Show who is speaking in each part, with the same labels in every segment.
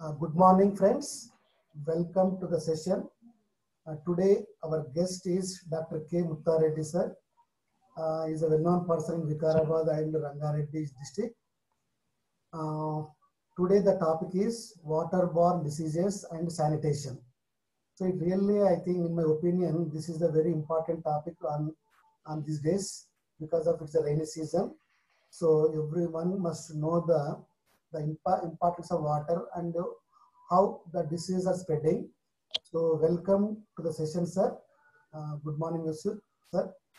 Speaker 1: Uh, good morning, friends. Welcome to the session. Uh, today, our guest is Dr. K. Muttareddy, sir. Uh, he's a well-known person in Vikarabad and Rangareddy district. Uh, today, the topic is waterborne diseases and sanitation. So it really, I think, in my opinion, this is a very important topic on, on these days because of it's a rainy season. So everyone must know the the importance of water and how the diseases are spreading. So welcome to the session, sir. Uh, good morning, sir.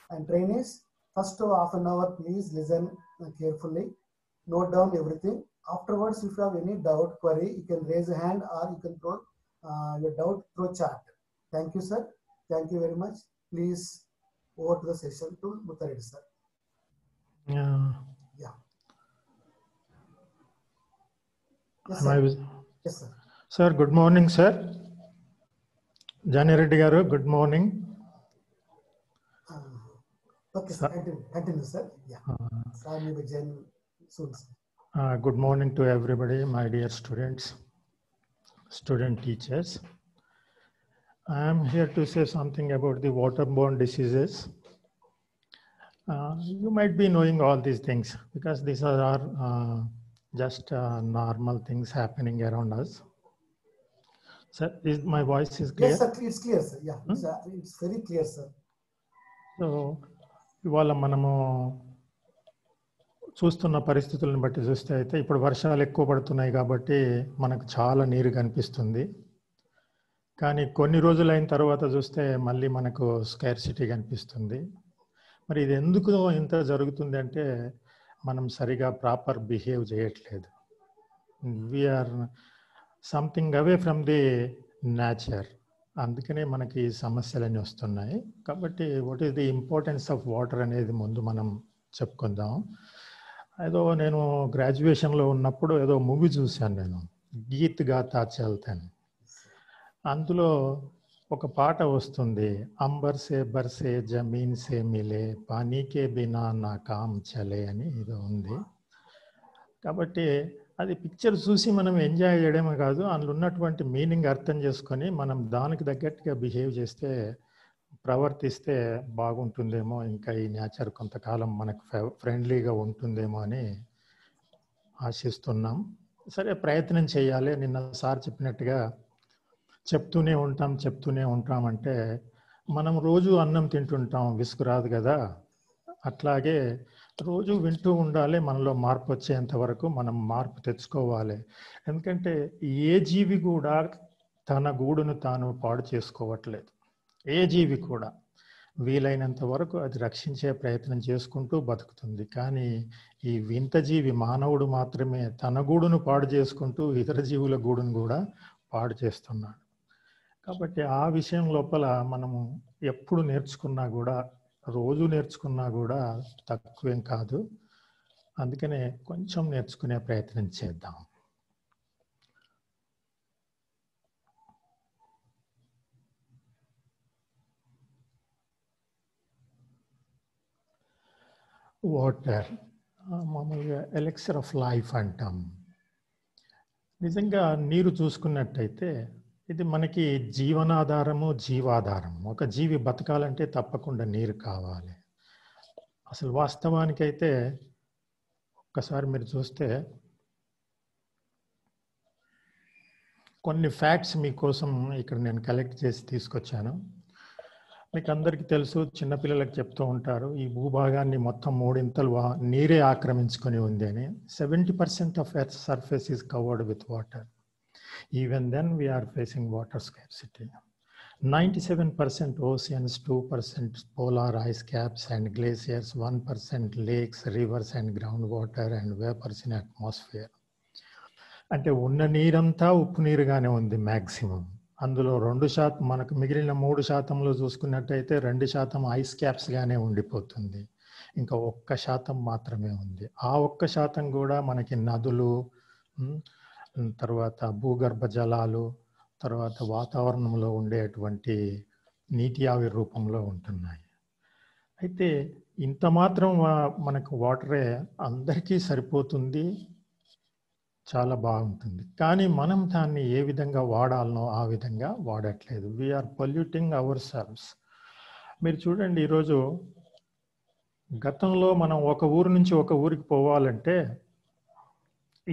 Speaker 1: And trainees, first half an hour, please listen carefully. Note down everything. Afterwards, if you have any doubt, query, you can raise a hand or you can throw uh, your doubt through chat. Thank you, sir. Thank you very much. Please over to the session to Mutharid, sir. Yeah.
Speaker 2: am sir. yes, sir. sir, good morning, sir. January dear, good morning.
Speaker 1: Uh, okay, sir. Continue, sir. Yeah. Uh, soon, sir.
Speaker 2: Uh, good morning to everybody, my dear students, student teachers. I am here to say something about the waterborne diseases. Uh, you might be knowing all these things because these are our uh, just uh, normal things happening around us. Sir, my my voice is clear? Yes, sir,
Speaker 1: it's clear, sir. Yeah, hmm? it's uh, very clear, sir.
Speaker 2: So ఇవాళ మనము చూస్తున్న పరిస్థితులను బట్టి చూస్తే అయితే ఇప్పుడు వర్షాలు ఎక్కువ పడుతున్నాయి కాబట్టి మనకు చాలా నీరు కనిపిస్తుంది కానీ కొన్ని రోజులైన తర్వాత చూస్తే మళ్ళీ మనకు సిటీ కనిపిస్తుంది మరి ఇది ఎందుకు ఇంత జరుగుతుంది అంటే మనం సరిగా ప్రాపర్ బిహేవ్ చేయట్లేదు we are something away from the nature అందుకనే మనకి సమస్యలన్నీ వస్తున్నాయి కాబట్టి what is the importance of water అనేది ముందు మనం చెప్పుకుందాం ఏదో నేను గ్రాడ్యుయేషన్లో ఉన్నప్పుడు ఏదో మూవీ చూశాను నేను గీత్ గా తాచాల్తాను అందులో ఒక పాట వస్తుంది అంబర్ సే బర్సే జమీన్ సే మిలే పానీకే బినా నా కామ్ చలే అని ఇది ఉంది కాబట్టి అది పిక్చర్ చూసి మనం ఎంజాయ్ చేయడమే కాదు అందులో ఉన్నటువంటి మీనింగ్ అర్థం చేసుకొని మనం దానికి తగ్గట్టుగా బిహేవ్ చేస్తే ప్రవర్తిస్తే బాగుంటుందేమో ఇంకా ఈ నేచర్ కొంతకాలం మనకు ఫ్రెండ్లీగా ఉంటుందేమో అని ఆశిస్తున్నాం సరే ప్రయత్నం చేయాలి నిన్న సార్ చెప్పినట్టుగా చెప్తూనే ఉంటాం చెప్తూనే ఉంటాం అంటే మనం రోజు అన్నం తింటుంటాం విసుగు రాదు కదా అట్లాగే రోజు వింటూ ఉండాలి మనలో మార్పు వచ్చేంత వరకు మనం మార్పు తెచ్చుకోవాలి ఎందుకంటే ఏ జీవి కూడా తన గూడును తాను పాడు చేసుకోవట్లేదు ఏ జీవి కూడా వీలైనంత వరకు అది రక్షించే ప్రయత్నం చేసుకుంటూ బతుకుతుంది కానీ ఈ వింత జీవి మానవుడు మాత్రమే తన గూడును పాడు చేసుకుంటూ ఇతర జీవుల గూడును కూడా పాడు చేస్తున్నాడు కాబట్టి ఆ విషయం లోపల మనము ఎప్పుడు నేర్చుకున్నా కూడా రోజు నేర్చుకున్నా కూడా తక్కువేం కాదు అందుకనే కొంచెం నేర్చుకునే ప్రయత్నం చేద్దాం వాటర్ మామూలుగా ఎలెక్సర్ ఆఫ్ లైఫ్ అంటాం నిజంగా నీరు చూసుకున్నట్టయితే ఇది మనకి జీవనాధారము జీవాధారము ఒక జీవి బతకాలంటే తప్పకుండా నీరు కావాలి అసలు వాస్తవానికైతే ఒక్కసారి మీరు చూస్తే కొన్ని ఫ్యాక్ట్స్ మీకోసం ఇక్కడ నేను కలెక్ట్ చేసి తీసుకొచ్చాను మీకు అందరికీ తెలుసు చిన్నపిల్లలకు చెప్తూ ఉంటారు ఈ భూభాగాన్ని మొత్తం మూడింతలు నీరే ఆక్రమించుకొని ఉంది అని seventy percent of earth surface is covered with water Even then we are facing water scarcity. 97% oceans, 2% polar ice caps and glaciers, 1% lakes, rivers and groundwater and vapors in atmosphere. అంటే ఉన్న నీరంతా ఉప్పు నీరుగానే ఉంది మ్యాక్సిమం అందులో రెండు శాతం మనకు మిగిలిన మూడు శాతంలో చూసుకున్నట్టయితే రెండు శాతం ఐస్ క్యాప్స్గానే ఉండిపోతుంది ఇంకా ఒక్క శాతం మాత్రమే ఉంది ఆ ఒక్క శాతం కూడా మనకి నదులు తర్వాత భూగర్భ జలాలు తర్వాత వాతావరణంలో ఉండేటువంటి నీటి ఆవిరి రూపంలో ఉంటున్నాయి అయితే ఇంత మాత్రం మనకు వాటరే అందరికీ సరిపోతుంది చాలా బాగుంటుంది కానీ మనం దాన్ని ఏ విధంగా వాడాలనో ఆ విధంగా వాడట్లేదు వీఆర్ పొల్యూటింగ్ అవర్ సెల్ఫ్స్ మీరు చూడండి ఈరోజు గతంలో మనం ఒక ఊరు నుంచి ఒక ఊరికి పోవాలంటే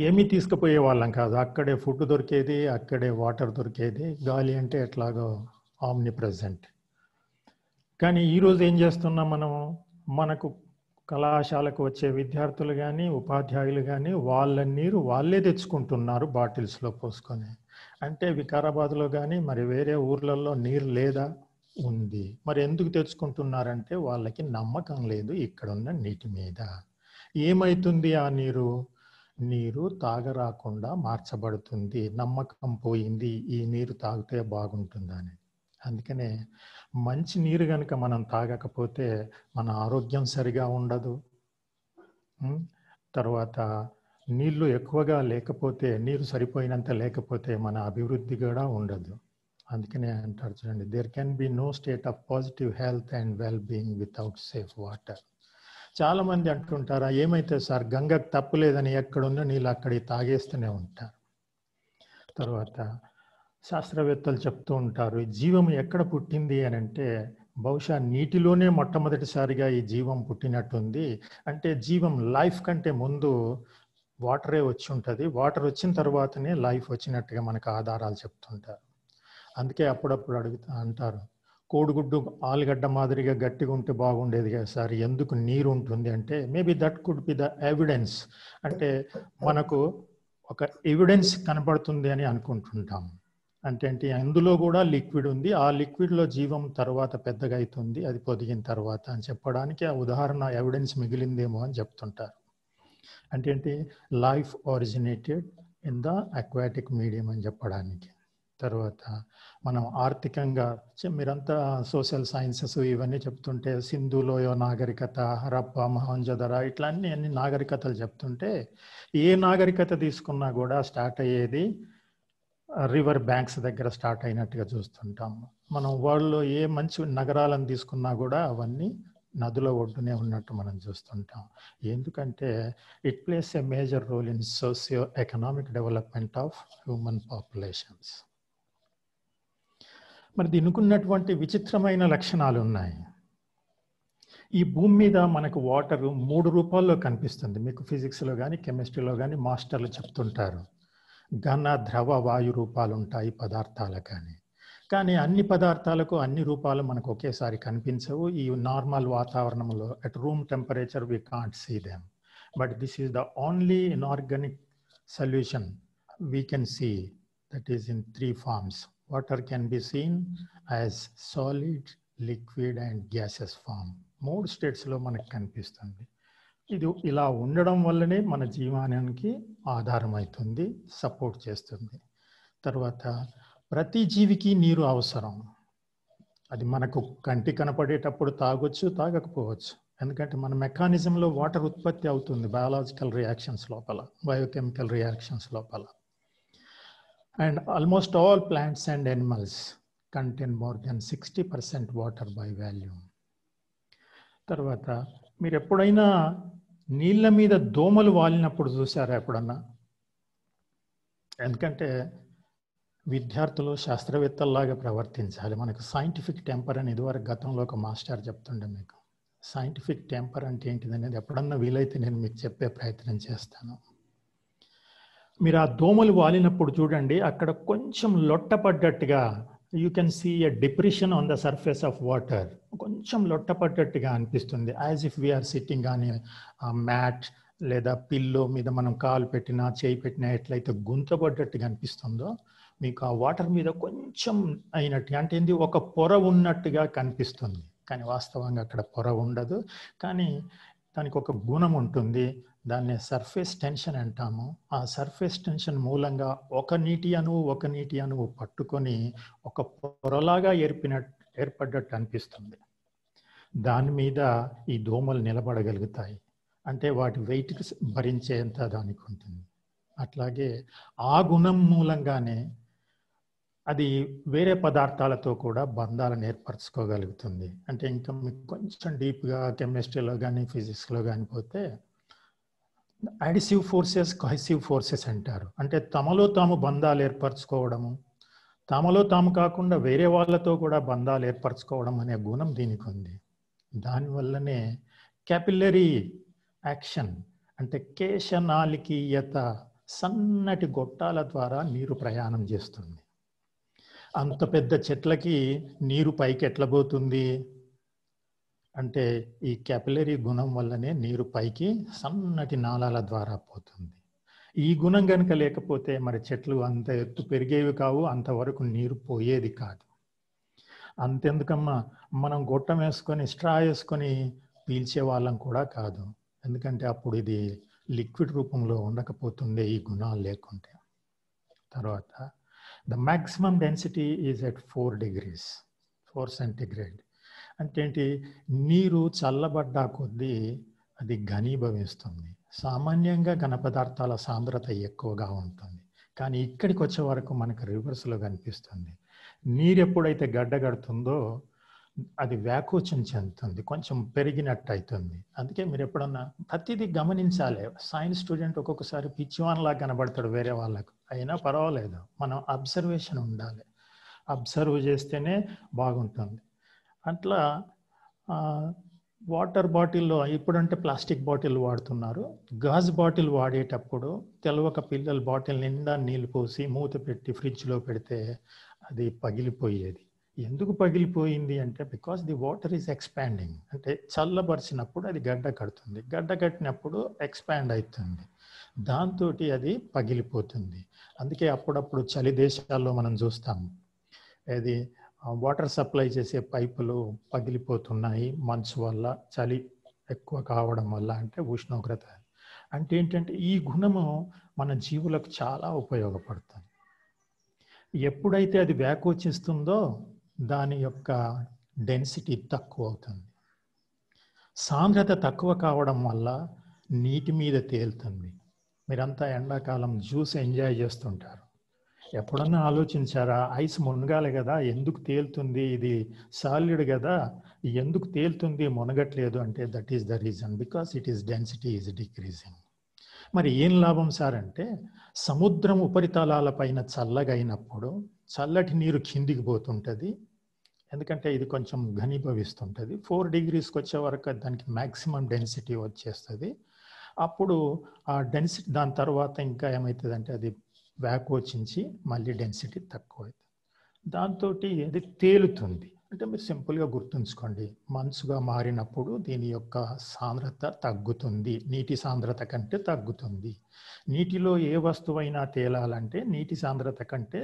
Speaker 2: ఏమీ తీసుకుపోయే వాళ్ళం కాదు అక్కడే ఫుడ్ దొరికేది అక్కడే వాటర్ దొరికేది గాలి అంటే ఎట్లాగో ఆమ్ని ప్రజెంట్ కానీ ఈరోజు ఏం చేస్తున్నాం మనము మనకు కళాశాలకు వచ్చే విద్యార్థులు కానీ ఉపాధ్యాయులు కానీ వాళ్ళ నీరు వాళ్ళే తెచ్చుకుంటున్నారు బాటిల్స్లో పోసుకొని అంటే వికారాబాద్లో కానీ మరి వేరే ఊర్లలో నీరు లేదా ఉంది మరి ఎందుకు తెచ్చుకుంటున్నారంటే వాళ్ళకి నమ్మకం లేదు ఇక్కడున్న నీటి మీద ఏమవుతుంది ఆ నీరు నీరు తాగరాకుండా మార్చబడుతుంది నమ్మకం పోయింది ఈ నీరు తాగితే బాగుంటుందని అందుకనే మంచి నీరు కనుక మనం తాగకపోతే మన ఆరోగ్యం సరిగా ఉండదు తర్వాత నీళ్లు ఎక్కువగా లేకపోతే నీరు సరిపోయినంత లేకపోతే మన అభివృద్ధి కూడా ఉండదు అందుకనే అంటారు చూడండి there can be no state of positive health and well being without safe water చాలా మంది అంటుంటారు ఏమైతే సార్ గంగకు తప్పులేదని ఎక్కడుందో నీళ్ళు అక్కడికి తాగేస్తూనే ఉంటారు తర్వాత శాస్త్రవేత్తలు చెప్తూ ఉంటారు జీవం ఎక్కడ పుట్టింది అని అంటే బహుశా నీటిలోనే మొట్టమొదటిసారిగా ఈ జీవం పుట్టినట్టుంది అంటే జీవం లైఫ్ కంటే ముందు వాటరే వచ్చి ఉంటుంది వాటర్ వచ్చిన తర్వాతనే లైఫ్ వచ్చినట్టుగా మనకు ఆధారాలు చెప్తుంటారు అందుకే అప్పుడప్పుడు అడుగుతా అంటారు కోడిగుడ్డు ఆలుగడ్డ మాదిరిగా గట్టిగా ఉంటే బాగుండేది కదా సార్ ఎందుకు నీరు ఉంటుంది అంటే maybe that could be the evidence అంటే మనకు ఒక ఎవిడెన్స్ కనపడుతుంది అని అనుకుంటుంటాం అంటే ఏంటి అందులో కూడా లిక్విడ్ ఉంది ఆ లిక్విడ్లో జీవం తర్వాత పెద్దగా అవుతుంది అది పొదిగిన తర్వాత అని చెప్పడానికి ఆ ఉదాహరణ ఎవిడెన్స్ మిగిలిందేమో అని చెప్తుంటారు అంటే ఏంటి life originated in the aquatic medium అని చెప్పడానికి తర్వాత మనం ఆర్థికంగా మీరంతా సోషల్ సైన్సెస్ ఇవన్నీ చెప్తుంటే సింధు లోయో నాగరికత హరప్ప మహంజదర ఇట్లా అన్ని అన్ని నాగరికతలు చెప్తుంటే ఏ నాగరికత తీసుకున్నా కూడా స్టార్ట్ అయ్యేది రివర్ బ్యాంక్స్ దగ్గర స్టార్ట్ అయినట్టుగా చూస్తుంటాం మనం వరల్డ్లో ఏ మంచి నగరాలను తీసుకున్నా కూడా అవన్నీ నదుల ఒడ్డునే ఉన్నట్టు మనం చూస్తుంటాం ఎందుకంటే it plays a major role in socio economic development of human populations మరి దినుకున్నటువంటి విచిత్రమైన లక్షణాలు ఉన్నాయి ఈ భూమి మీద మనకు వాటరు మూడు రూపాల్లో కనిపిస్తుంది మీకు ఫిజిక్స్లో కానీ కెమిస్ట్రీలో కానీ మాస్టర్లు చెప్తుంటారు ఘన ద్రవ వాయు రూపాలు ఉంటాయి పదార్థాల కానీ కానీ అన్ని పదార్థాలకు అన్ని రూపాలు మనకు ఒకేసారి కనిపించవు ఈ నార్మల్ వాతావరణంలో at room temperature we can't see them but this is the only in organic solution we can see that is in three forms Water can be seen as solid, liquid and gases form మూడు స్టేట్స్లో మనకు కనిపిస్తుంది ఇది ఇలా ఉండడం వల్లనే మన జీవానానికి ఆధారమవుతుంది support చేస్తుంది తర్వాత ప్రతి జీవికి నీరు అవసరం అది మనకు కంటి కనపడేటప్పుడు తాగొచ్చు తాగకపోవచ్చు ఎందుకంటే మన మెకానిజంలో వాటర్ ఉత్పత్తి అవుతుంది బయాలజికల్ రియాక్షన్స్ లోపల బయోకెమికల్ రియాక్షన్స్ లోపల And almost all plants and animals contain more than sixty percent water by volume తర్వాత మీరు ఎప్పుడైనా నీళ్ళ మీద దోమలు వాలినప్పుడు చూసారా ఎప్పుడన్నా ఎందుకంటే విద్యార్థులు శాస్త్రవేత్తల్లాగా ప్రవర్తించాలి మనకు సైంటిఫిక్ టెంపర్ అని ఇదివరకు గతంలో ఒక మాస్టర్ చెప్తుండే మీకు సైంటిఫిక్ టెంపర్ అంటే ఏంటిది అనేది ఎప్పుడన్నా వీలైతే నేను మీకు చెప్పే ప్రయత్నం చేస్తాను మీరు ఆ దోమలు వాలినప్పుడు చూడండి అక్కడ కొంచెం లొట్టపడ్డట్టుగా you can see a depression on the surface of water కొంచెం లొట్టపడ్డట్టుగా అనిపిస్తుంది as if we are sitting on mat లేదా పిల్లో మీద మనం కాలు పెట్టినా చేయి పెట్టినా ఎట్లయితే గుంతపడ్డట్టుగా అనిపిస్తుందో మీకు ఆ వాటర్ మీద కొంచెం అయినట్టుగా అంటే ఏంది ఒక పొర ఉన్నట్టుగా కనిపిస్తుంది కానీ వాస్తవంగా అక్కడ పొర ఉండదు కానీ దానికి ఒక గుణం ఉంటుంది దాన్ని సర్ఫేస్ టెన్షన్ అంటాము ఆ సర్ఫేస్ టెన్షన్ మూలంగా ఒక నీటి అణువు ఒక నీటి అణువు పట్టుకొని ఒక పొరలాగా ఏర్పిన ఏర్పడ్డట్టు అనిపిస్తుంది దాని మీద ఈ దోమలు నిలబడగలుగుతాయి అంటే వాటి వెయిట్కి భరించేంత దానికి ఉంటుంది అట్లాగే ఆ గుణం మూలంగానే అది వేరే పదార్థాలతో కూడా బంధాలను ఏర్పరచుకోగలుగుతుంది అంటే ఇంకా మీకు కొంచెం డీప్గా కెమిస్ట్రీలో కానీ ఫిజిక్స్లో కానీ పోతే అడిసివ్ ఫోర్సెస్ కొహెసివ్ ఫోర్సెస్ అంటారు అంటే తమలో తాము బంధాలు ఏర్పరచుకోవడము తమలో తాము కాకుండా వేరే వాళ్ళతో కూడా బంధాలు ఏర్పరచుకోవడం అనే గుణం దీనికి ఉంది దానివల్లనే క్యాపిల్లరీ యాక్షన్ అంటే కేశనాలికీయత సన్నటి గొట్టాల ద్వారా నీరు ప్రయాణం చేస్తుంది అంత పెద్ద చెట్లకి నీరు పైకి ఎట్లా పోతుంది అంటే ఈ క్యాపిలరీ గుణం వల్లనే నీరు పైకి సన్నటి నాళాల ద్వారా పోతుంది ఈ గుణం కనుక లేకపోతే మరి చెట్లు అంత ఎత్తు పెరిగేవి కావు అంతవరకు నీరు పోయేది కాదు అంతెందుకమ్మా మనం గొట్టం వేసుకొని స్ట్రా వేసుకొని పీల్చే వాళ్ళం కూడా కాదు ఎందుకంటే అప్పుడు ఇది లిక్విడ్ రూపంలో ఉండకపోతుండే ఈ గుణాలు లేకుంటే తర్వాత the maximum density is at four degrees four centigrade అంటే ఏంటి నీరు చల్లబడ్డా కొద్దీ అది ఘనీభవిస్తుంది సామాన్యంగా ఘన పదార్థాల సాంద్రత ఎక్కువగా ఉంటుంది కానీ ఇక్కడికి వచ్చే వరకు మనకు రివర్స్లో కనిపిస్తుంది నీరు ఎప్పుడైతే గడ్డగడుతుందో అది వ్యాకోచం చెందుతుంది కొంచెం పెరిగినట్టు అవుతుంది అందుకే మీరు ఎప్పుడన్నా ప్రతిదీ గమనించాలి సైన్స్ స్టూడెంట్ ఒక్కొక్కసారి పిచ్చివాన్లా కనబడతాడు వేరే వాళ్ళకు అయినా పర్వాలేదు మనం అబ్జర్వేషన్ ఉండాలి అబ్జర్వ్ చేస్తేనే బాగుంటుంది అట్లా వాటర్ బాటిల్లో ఇప్పుడంటే ప్లాస్టిక్ బాటిల్ వాడుతున్నారు గాజ్ బాటిల్ వాడేటప్పుడు తెలవక పిల్లల బాటిల్ నిండా నీళ్ళు పోసి మూత పెట్టి ఫ్రిడ్జ్లో పెడితే అది పగిలిపోయేది ఎందుకు పగిలిపోయింది అంటే because the water is expanding అంటే చల్లబరిచినప్పుడు అది గడ్డ కడుతుంది గడ్డ కట్టినప్పుడు ఎక్స్పాండ్ అవుతుంది దాంతో అది పగిలిపోతుంది అందుకే అప్పుడప్పుడు చలి దేశాల్లో మనం చూస్తాము అది వాటర్ సప్లై చేసే పైపులు పగిలిపోతున్నాయి మంచు వల్ల చలి ఎక్కువ కావడం వల్ల అంటే ఉష్ణోగ్రత అంటే ఏంటంటే ఈ గుణము మన జీవులకు చాలా ఉపయోగపడుతుంది ఎప్పుడైతే అది వ్యాకోచిస్తుందో దాని యొక్క డెన్సిటీ తక్కువ అవుతుంది సాంద్రత తక్కువ కావడం వల్ల నీటి మీద తేలుతుంది మీరంతా ఎండాకాలం జ్యూస్ ఎంజాయ్ చేస్తుంటారు ఎప్పుడన్నా ఆలోచించారా ఐస్ మునగాలి కదా ఎందుకు తేలుతుంది ఇది సాలిడ్ కదా ఎందుకు తేలుతుంది మునగట్లేదు అంటే that is the reason because it is density is decreasing మరి ఏం లాభం సార్ అంటే సముద్రం ఉపరితలాల పైన చల్లగైనప్పుడు చల్లటి నీరు కిందికి పోతుంటుంది ఎందుకంటే ఇది కొంచెం ఘనీభవిస్తుంటుంది ఫోర్ డిగ్రీస్కి వచ్చే వరకు దానికి మ్యాక్సిమం డెన్సిటీ వచ్చేస్తుంది అప్పుడు ఆ డెన్సిటీ దాని తర్వాత ఇంకా ఏమవుతుందంటే అది వ్యాకోచించి మళ్ళీ డెన్సిటీ తక్కువ అవుతుంది దాంతో అది తేలుతుంది అంటే మీరు సింపుల్గా గుర్తుంచుకోండి మంచుగా మారినప్పుడు దీని యొక్క సాంద్రత తగ్గుతుంది నీటి సాంద్రత కంటే తగ్గుతుంది నీటిలో ఏ వస్తువైనా తేలాలంటే నీటి సాంద్రత కంటే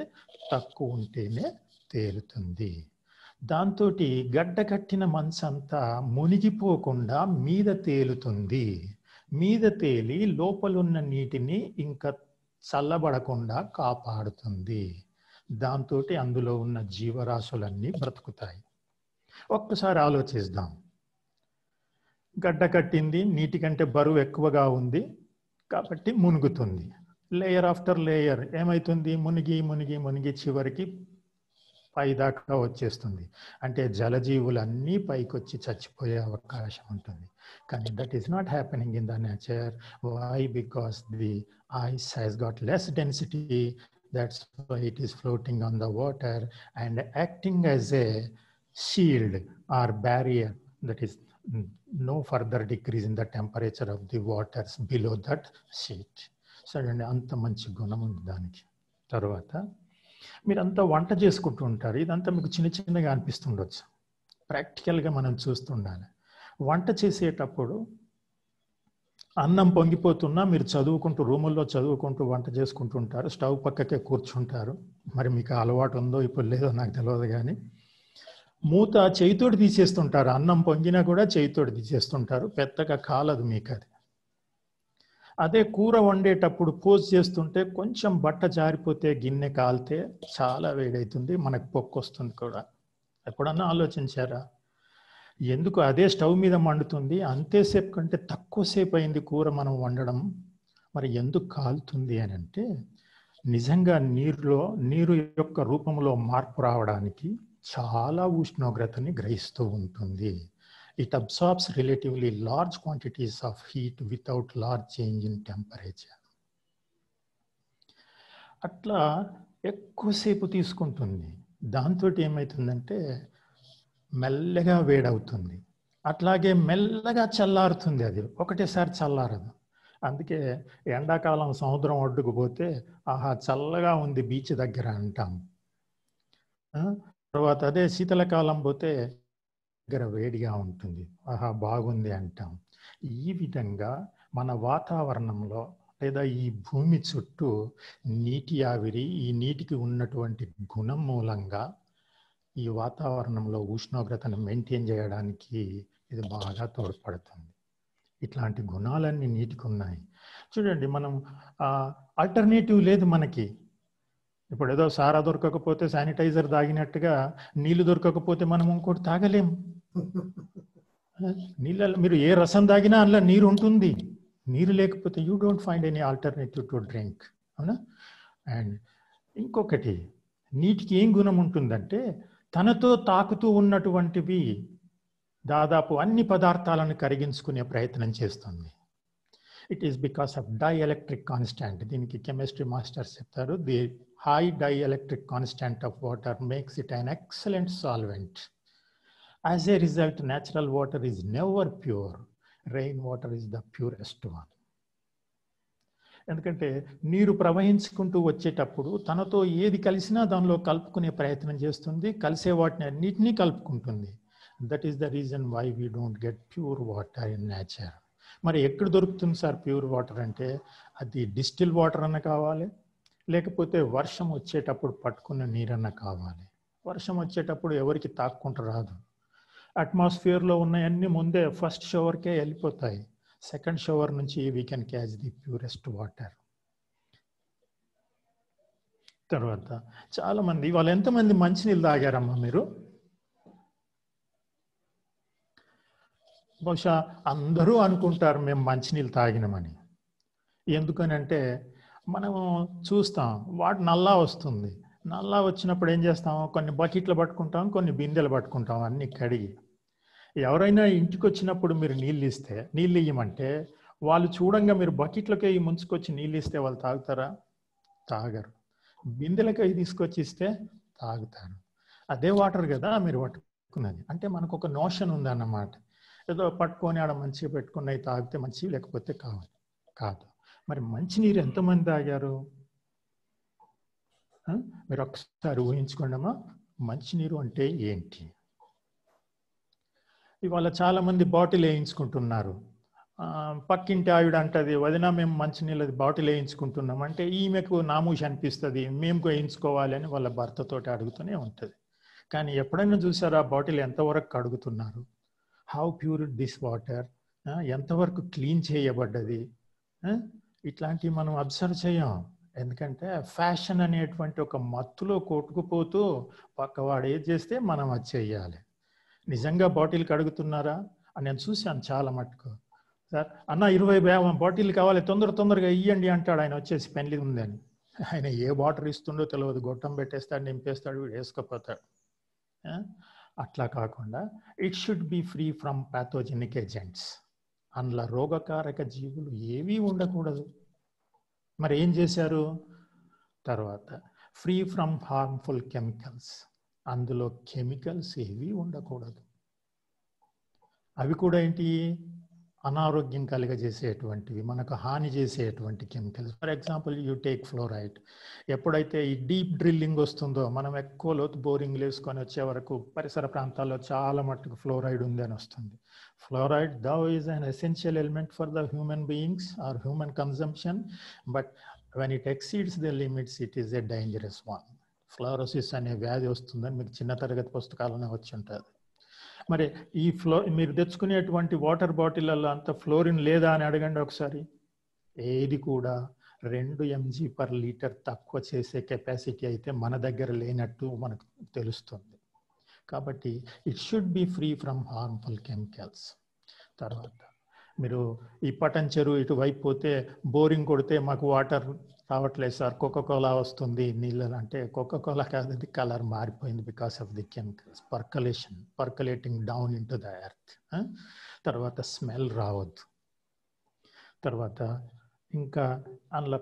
Speaker 2: తక్కువ ఉంటేనే తేలుతుంది దాంతో గడ్డ కట్టిన మంచంతా మునిగిపోకుండా మీద తేలుతుంది మీద తేలి లోపలున్న నీటిని ఇంకా చల్లబడకుండా కాపాడుతుంది దాంతో అందులో ఉన్న జీవరాశులన్నీ బ్రతుకుతాయి ఒక్కసారి ఆలోచిద్దాం గడ్డ కట్టింది నీటి కంటే బరువు ఎక్కువగా ఉంది కాబట్టి మునుగుతుంది లేయర్ ఆఫ్టర్ లేయర్ ఏమవుతుంది మునిగి మునిగి మునిగి చివరికి పైదాకా వచ్చేస్తుంది అంటే జలజీవులన్నీ పైకి వచ్చి చచ్చిపోయే అవకాశం ఉంటుంది కానీ that is not happening in the nature why because the ice has got less density. That's why it is floating on the water and acting as a shield or barrier that is no further decrease in the temperature of the waters below that sheet. సరే అంత మంచి గుణం ఉంది దానికి తర్వాత మీరంతా వంట చేసుకుంటూ ఉంటారు ఇదంతా మీకు చిన్న చిన్నగా అనిపిస్తుండొచ్చు ప్రాక్టికల్గా మనం చూస్తుండాలి వంట చేసేటప్పుడు అన్నం పొంగిపోతున్నా మీరు చదువుకుంటూ రూముల్లో చదువుకుంటూ వంట చేసుకుంటుంటారు స్టవ్ పక్కకే కూర్చుంటారు మరి మీకు అలవాటు ఉందో ఇప్పుడు లేదో నాకు తెలియదు కానీ మూత చేయితోటి తీసేస్తుంటారు అన్నం పొంగినా కూడా చేయితోటి తీసేస్తుంటారు పెద్దగా కాలదు మీకు అది అదే కూర వండేటప్పుడు పోజ్ చేస్తుంటే కొంచెం బట్ట జారిపోతే గిన్నె కాలితే చాలా వేడవుతుంది మనకు వస్తుంది కూడా ఎప్పుడన్నా ఆలోచించారా ఎందుకు అదే స్టవ్ మీద మండుతుంది అంతేసేపు కంటే తక్కువసేపు అయింది కూర మనం వండడం మరి ఎందుకు కాలుతుంది అని అంటే నిజంగా నీరులో నీరు యొక్క రూపంలో మార్పు రావడానికి చాలా ఉష్ణోగ్రతని గ్రహిస్తూ ఉంటుంది it absorbs relatively large quantities of heat without large change in temperature అట్లా ఎక్కువసేపు తీసుకుంటుంది దాంతో ఏమవుతుందంటే మెల్లగా వేడవుతుంది అట్లాగే మెల్లగా చల్లారుతుంది అది ఒకటేసారి చల్లారదు అందుకే ఎండాకాలం సముద్రం ఒడ్డుకుపోతే ఆహా చల్లగా ఉంది బీచ్ దగ్గర అంటాం తర్వాత అదే శీతలకాలం పోతే దగ్గర వేడిగా ఉంటుంది ఆహా బాగుంది అంటాం ఈ విధంగా మన వాతావరణంలో లేదా ఈ భూమి చుట్టూ నీటి ఆవిరి ఈ నీటికి ఉన్నటువంటి గుణం మూలంగా ఈ వాతావరణంలో ఉష్ణోగ్రతను మెయింటైన్ చేయడానికి ఇది బాగా తోడ్పడుతుంది ఇట్లాంటి గుణాలన్నీ నీటికి ఉన్నాయి చూడండి మనం ఆల్టర్నేటివ్ లేదు మనకి ఇప్పుడు ఏదో సారా దొరకకపోతే శానిటైజర్ తాగినట్టుగా నీళ్లు దొరకకపోతే మనం ఇంకోటి తాగలేం నీళ్ళ మీరు ఏ రసం తాగినా అందులో నీరు ఉంటుంది నీరు లేకపోతే you don't find any alternative to drink అవునా అండ్ ఇంకొకటి నీటికి ఏం గుణం ఉంటుందంటే తనతో తాకుతూ ఉన్నటువంటివి దాదాపు అన్ని పదార్థాలను కరిగించుకునే ప్రయత్నం చేస్తుంది it is because of dielectric constant దీనికి కెమిస్ట్రీ మాస్టర్స్ చెప్తారు the high dielectric constant of water makes it an excellent solvent as a result natural water is never pure rain water is the purest one ఎందుకంటే నీరు ప్రవహించుకుంటూ వచ్చేటప్పుడు తనతో ఏది కలిసినా దానిలో కలుపుకునే ప్రయత్నం చేస్తుంది కలిసే వాటిని అన్నిటినీ కలుపుకుంటుంది that is the reason why we don't get pure water in nature మరి ఎక్కడ దొరుకుతుంది సార్ ప్యూర్ వాటర్ అంటే అది డిస్టిల్ వాటర్ అన్న కావాలి లేకపోతే వర్షం వచ్చేటప్పుడు పట్టుకున్న నీరన్న కావాలి వర్షం వచ్చేటప్పుడు ఎవరికి తాక్కుంటూ రాదు అట్మాస్ఫియర్లో ఉన్నవన్నీ ముందే ఫస్ట్ షవర్కే వెళ్ళిపోతాయి సెకండ్ షవర్ నుంచి we can catch the purest water తర్వాత చాలామంది వాళ్ళు ఎంతమంది మంచినీళ్ళు తాగారమ్మా మీరు బహుశా అందరూ అనుకుంటారు మేము మంచినీళ్ళు తాగినామని ఎందుకనంటే మనము చూస్తాం వాటి నల్లా వస్తుంది నల్లా వచ్చినప్పుడు ఏం చేస్తాము కొన్ని బకెట్లు పట్టుకుంటాం కొన్ని బిందెలు పట్టుకుంటాం అన్ని కడిగి ఎవరైనా ఇంటికి వచ్చినప్పుడు మీరు నీళ్ళు ఇస్తే నీళ్ళు ఇయ్యమంటే వాళ్ళు చూడంగా మీరు బకెట్లకే ముంచుకొచ్చి నీళ్ళు ఇస్తే వాళ్ళు తాగుతారా తాగరు బిందెలకై తీసుకొచ్చి ఇస్తే తాగుతారు అదే వాటర్ కదా మీరు పట్టుకున్నది అంటే మనకు ఒక నోషన్ ఉందన్నమాట ఏదో పట్టుకొని ఆడ మంచిగా పెట్టుకున్నవి తాగితే మంచి లేకపోతే కావాలి కాదు మరి మంచినీరు ఎంతమంది తాగారు మీరు ఒకసారి ఊహించుకోండమ్మా మంచినీరు అంటే ఏంటి ఇవాళ చాలామంది బాటిల్ వేయించుకుంటున్నారు పక్కింటి ఆవిడ అంటది వదిన మేము మంచినీళ్ళది బాటిల్ వేయించుకుంటున్నాం అంటే ఈమెకు నామూషి అనిపిస్తుంది మేము వేయించుకోవాలి అని వాళ్ళ భర్తతోటి అడుగుతూనే ఉంటుంది కానీ ఎప్పుడైనా చూసారా బాటిల్ ఎంతవరకు కడుగుతున్నారు హౌ ప్యూర్ దిస్ వాటర్ ఎంతవరకు క్లీన్ చేయబడ్డది ఇట్లాంటివి మనం అబ్జర్వ్ చేయం ఎందుకంటే ఫ్యాషన్ అనేటువంటి ఒక మత్తులో కొట్టుకుపోతూ పక్కవాడు ఏది చేస్తే మనం అది చేయాలి నిజంగా బాటిల్ కడుగుతున్నారా అని నేను చూశాను చాలా మటుకు సార్ అన్న ఇరవై బాటిల్ కావాలి తొందర తొందరగా ఇయ్యండి అంటాడు ఆయన వచ్చేసి పెన్లి ఉందని ఆయన ఏ వాటర్ ఇస్తుండో తెలియదు గొట్టం పెట్టేస్తాడు నింపేస్తాడు వేసుకపోతాడు అట్లా కాకుండా it should be free from pathogenic agents అందులో రోగకారక జీవులు ఏవీ ఉండకూడదు మరి ఏం చేశారు తర్వాత ఫ్రీ ఫ్రమ్ హార్మ్ఫుల్ కెమికల్స్ అందులో కెమికల్స్ ఏవి ఉండకూడదు అవి కూడా ఏంటి అనారోగ్యం కలిగజేసేటువంటివి మనకు హాని చేసేటువంటి chemicals for example you take fluoride ఎప్పుడైతే ఈ డీప్ డ్రిల్లింగ్ వస్తుందో మనం ఎక్కువ లోతు బోరింగ్ వేసుకొని వచ్చే వరకు పరిసర ప్రాంతాల్లో చాలా మట్టుకు ఫ్లోరైడ్ ఉంది అని వస్తుంది fluoride though is an essential element for the human beings or human consumption but when it exceeds the limits it is a dangerous one fluorosis అనే వ్యాధి వస్తుందని మీకు చిన్న తరగతి పుస్తకాలనే వచ్చి ఉంటుంది మరి ఈ ఫ్లో మీరు తెచ్చుకునేటువంటి వాటర్ బాటిళ్ళల్లో అంత ఫ్లోరిన్ లేదా అని అడగండి ఒకసారి ఏది కూడా రెండు ఎంజీ పర్ లీటర్ తక్కువ చేసే కెపాసిటీ అయితే మన దగ్గర లేనట్టు మనకు తెలుస్తుంది కాబట్టి it should be free from harmful chemicals తర్వాత మీరు ఈ పటన్ చెరువు ఇటువైపు పోతే బోరింగ్ కొడితే మాకు వాటర్ రావట్లేదు సార్ కోకో కోలా వస్తుంది నీళ్ళు అంటే కోకో కోలా కాదు అది కలర్ మారిపోయింది because of the chemicals percolation percolating down into the earth తర్వాత స్మెల్ రావద్దు తర్వాత ఇంకా అందులో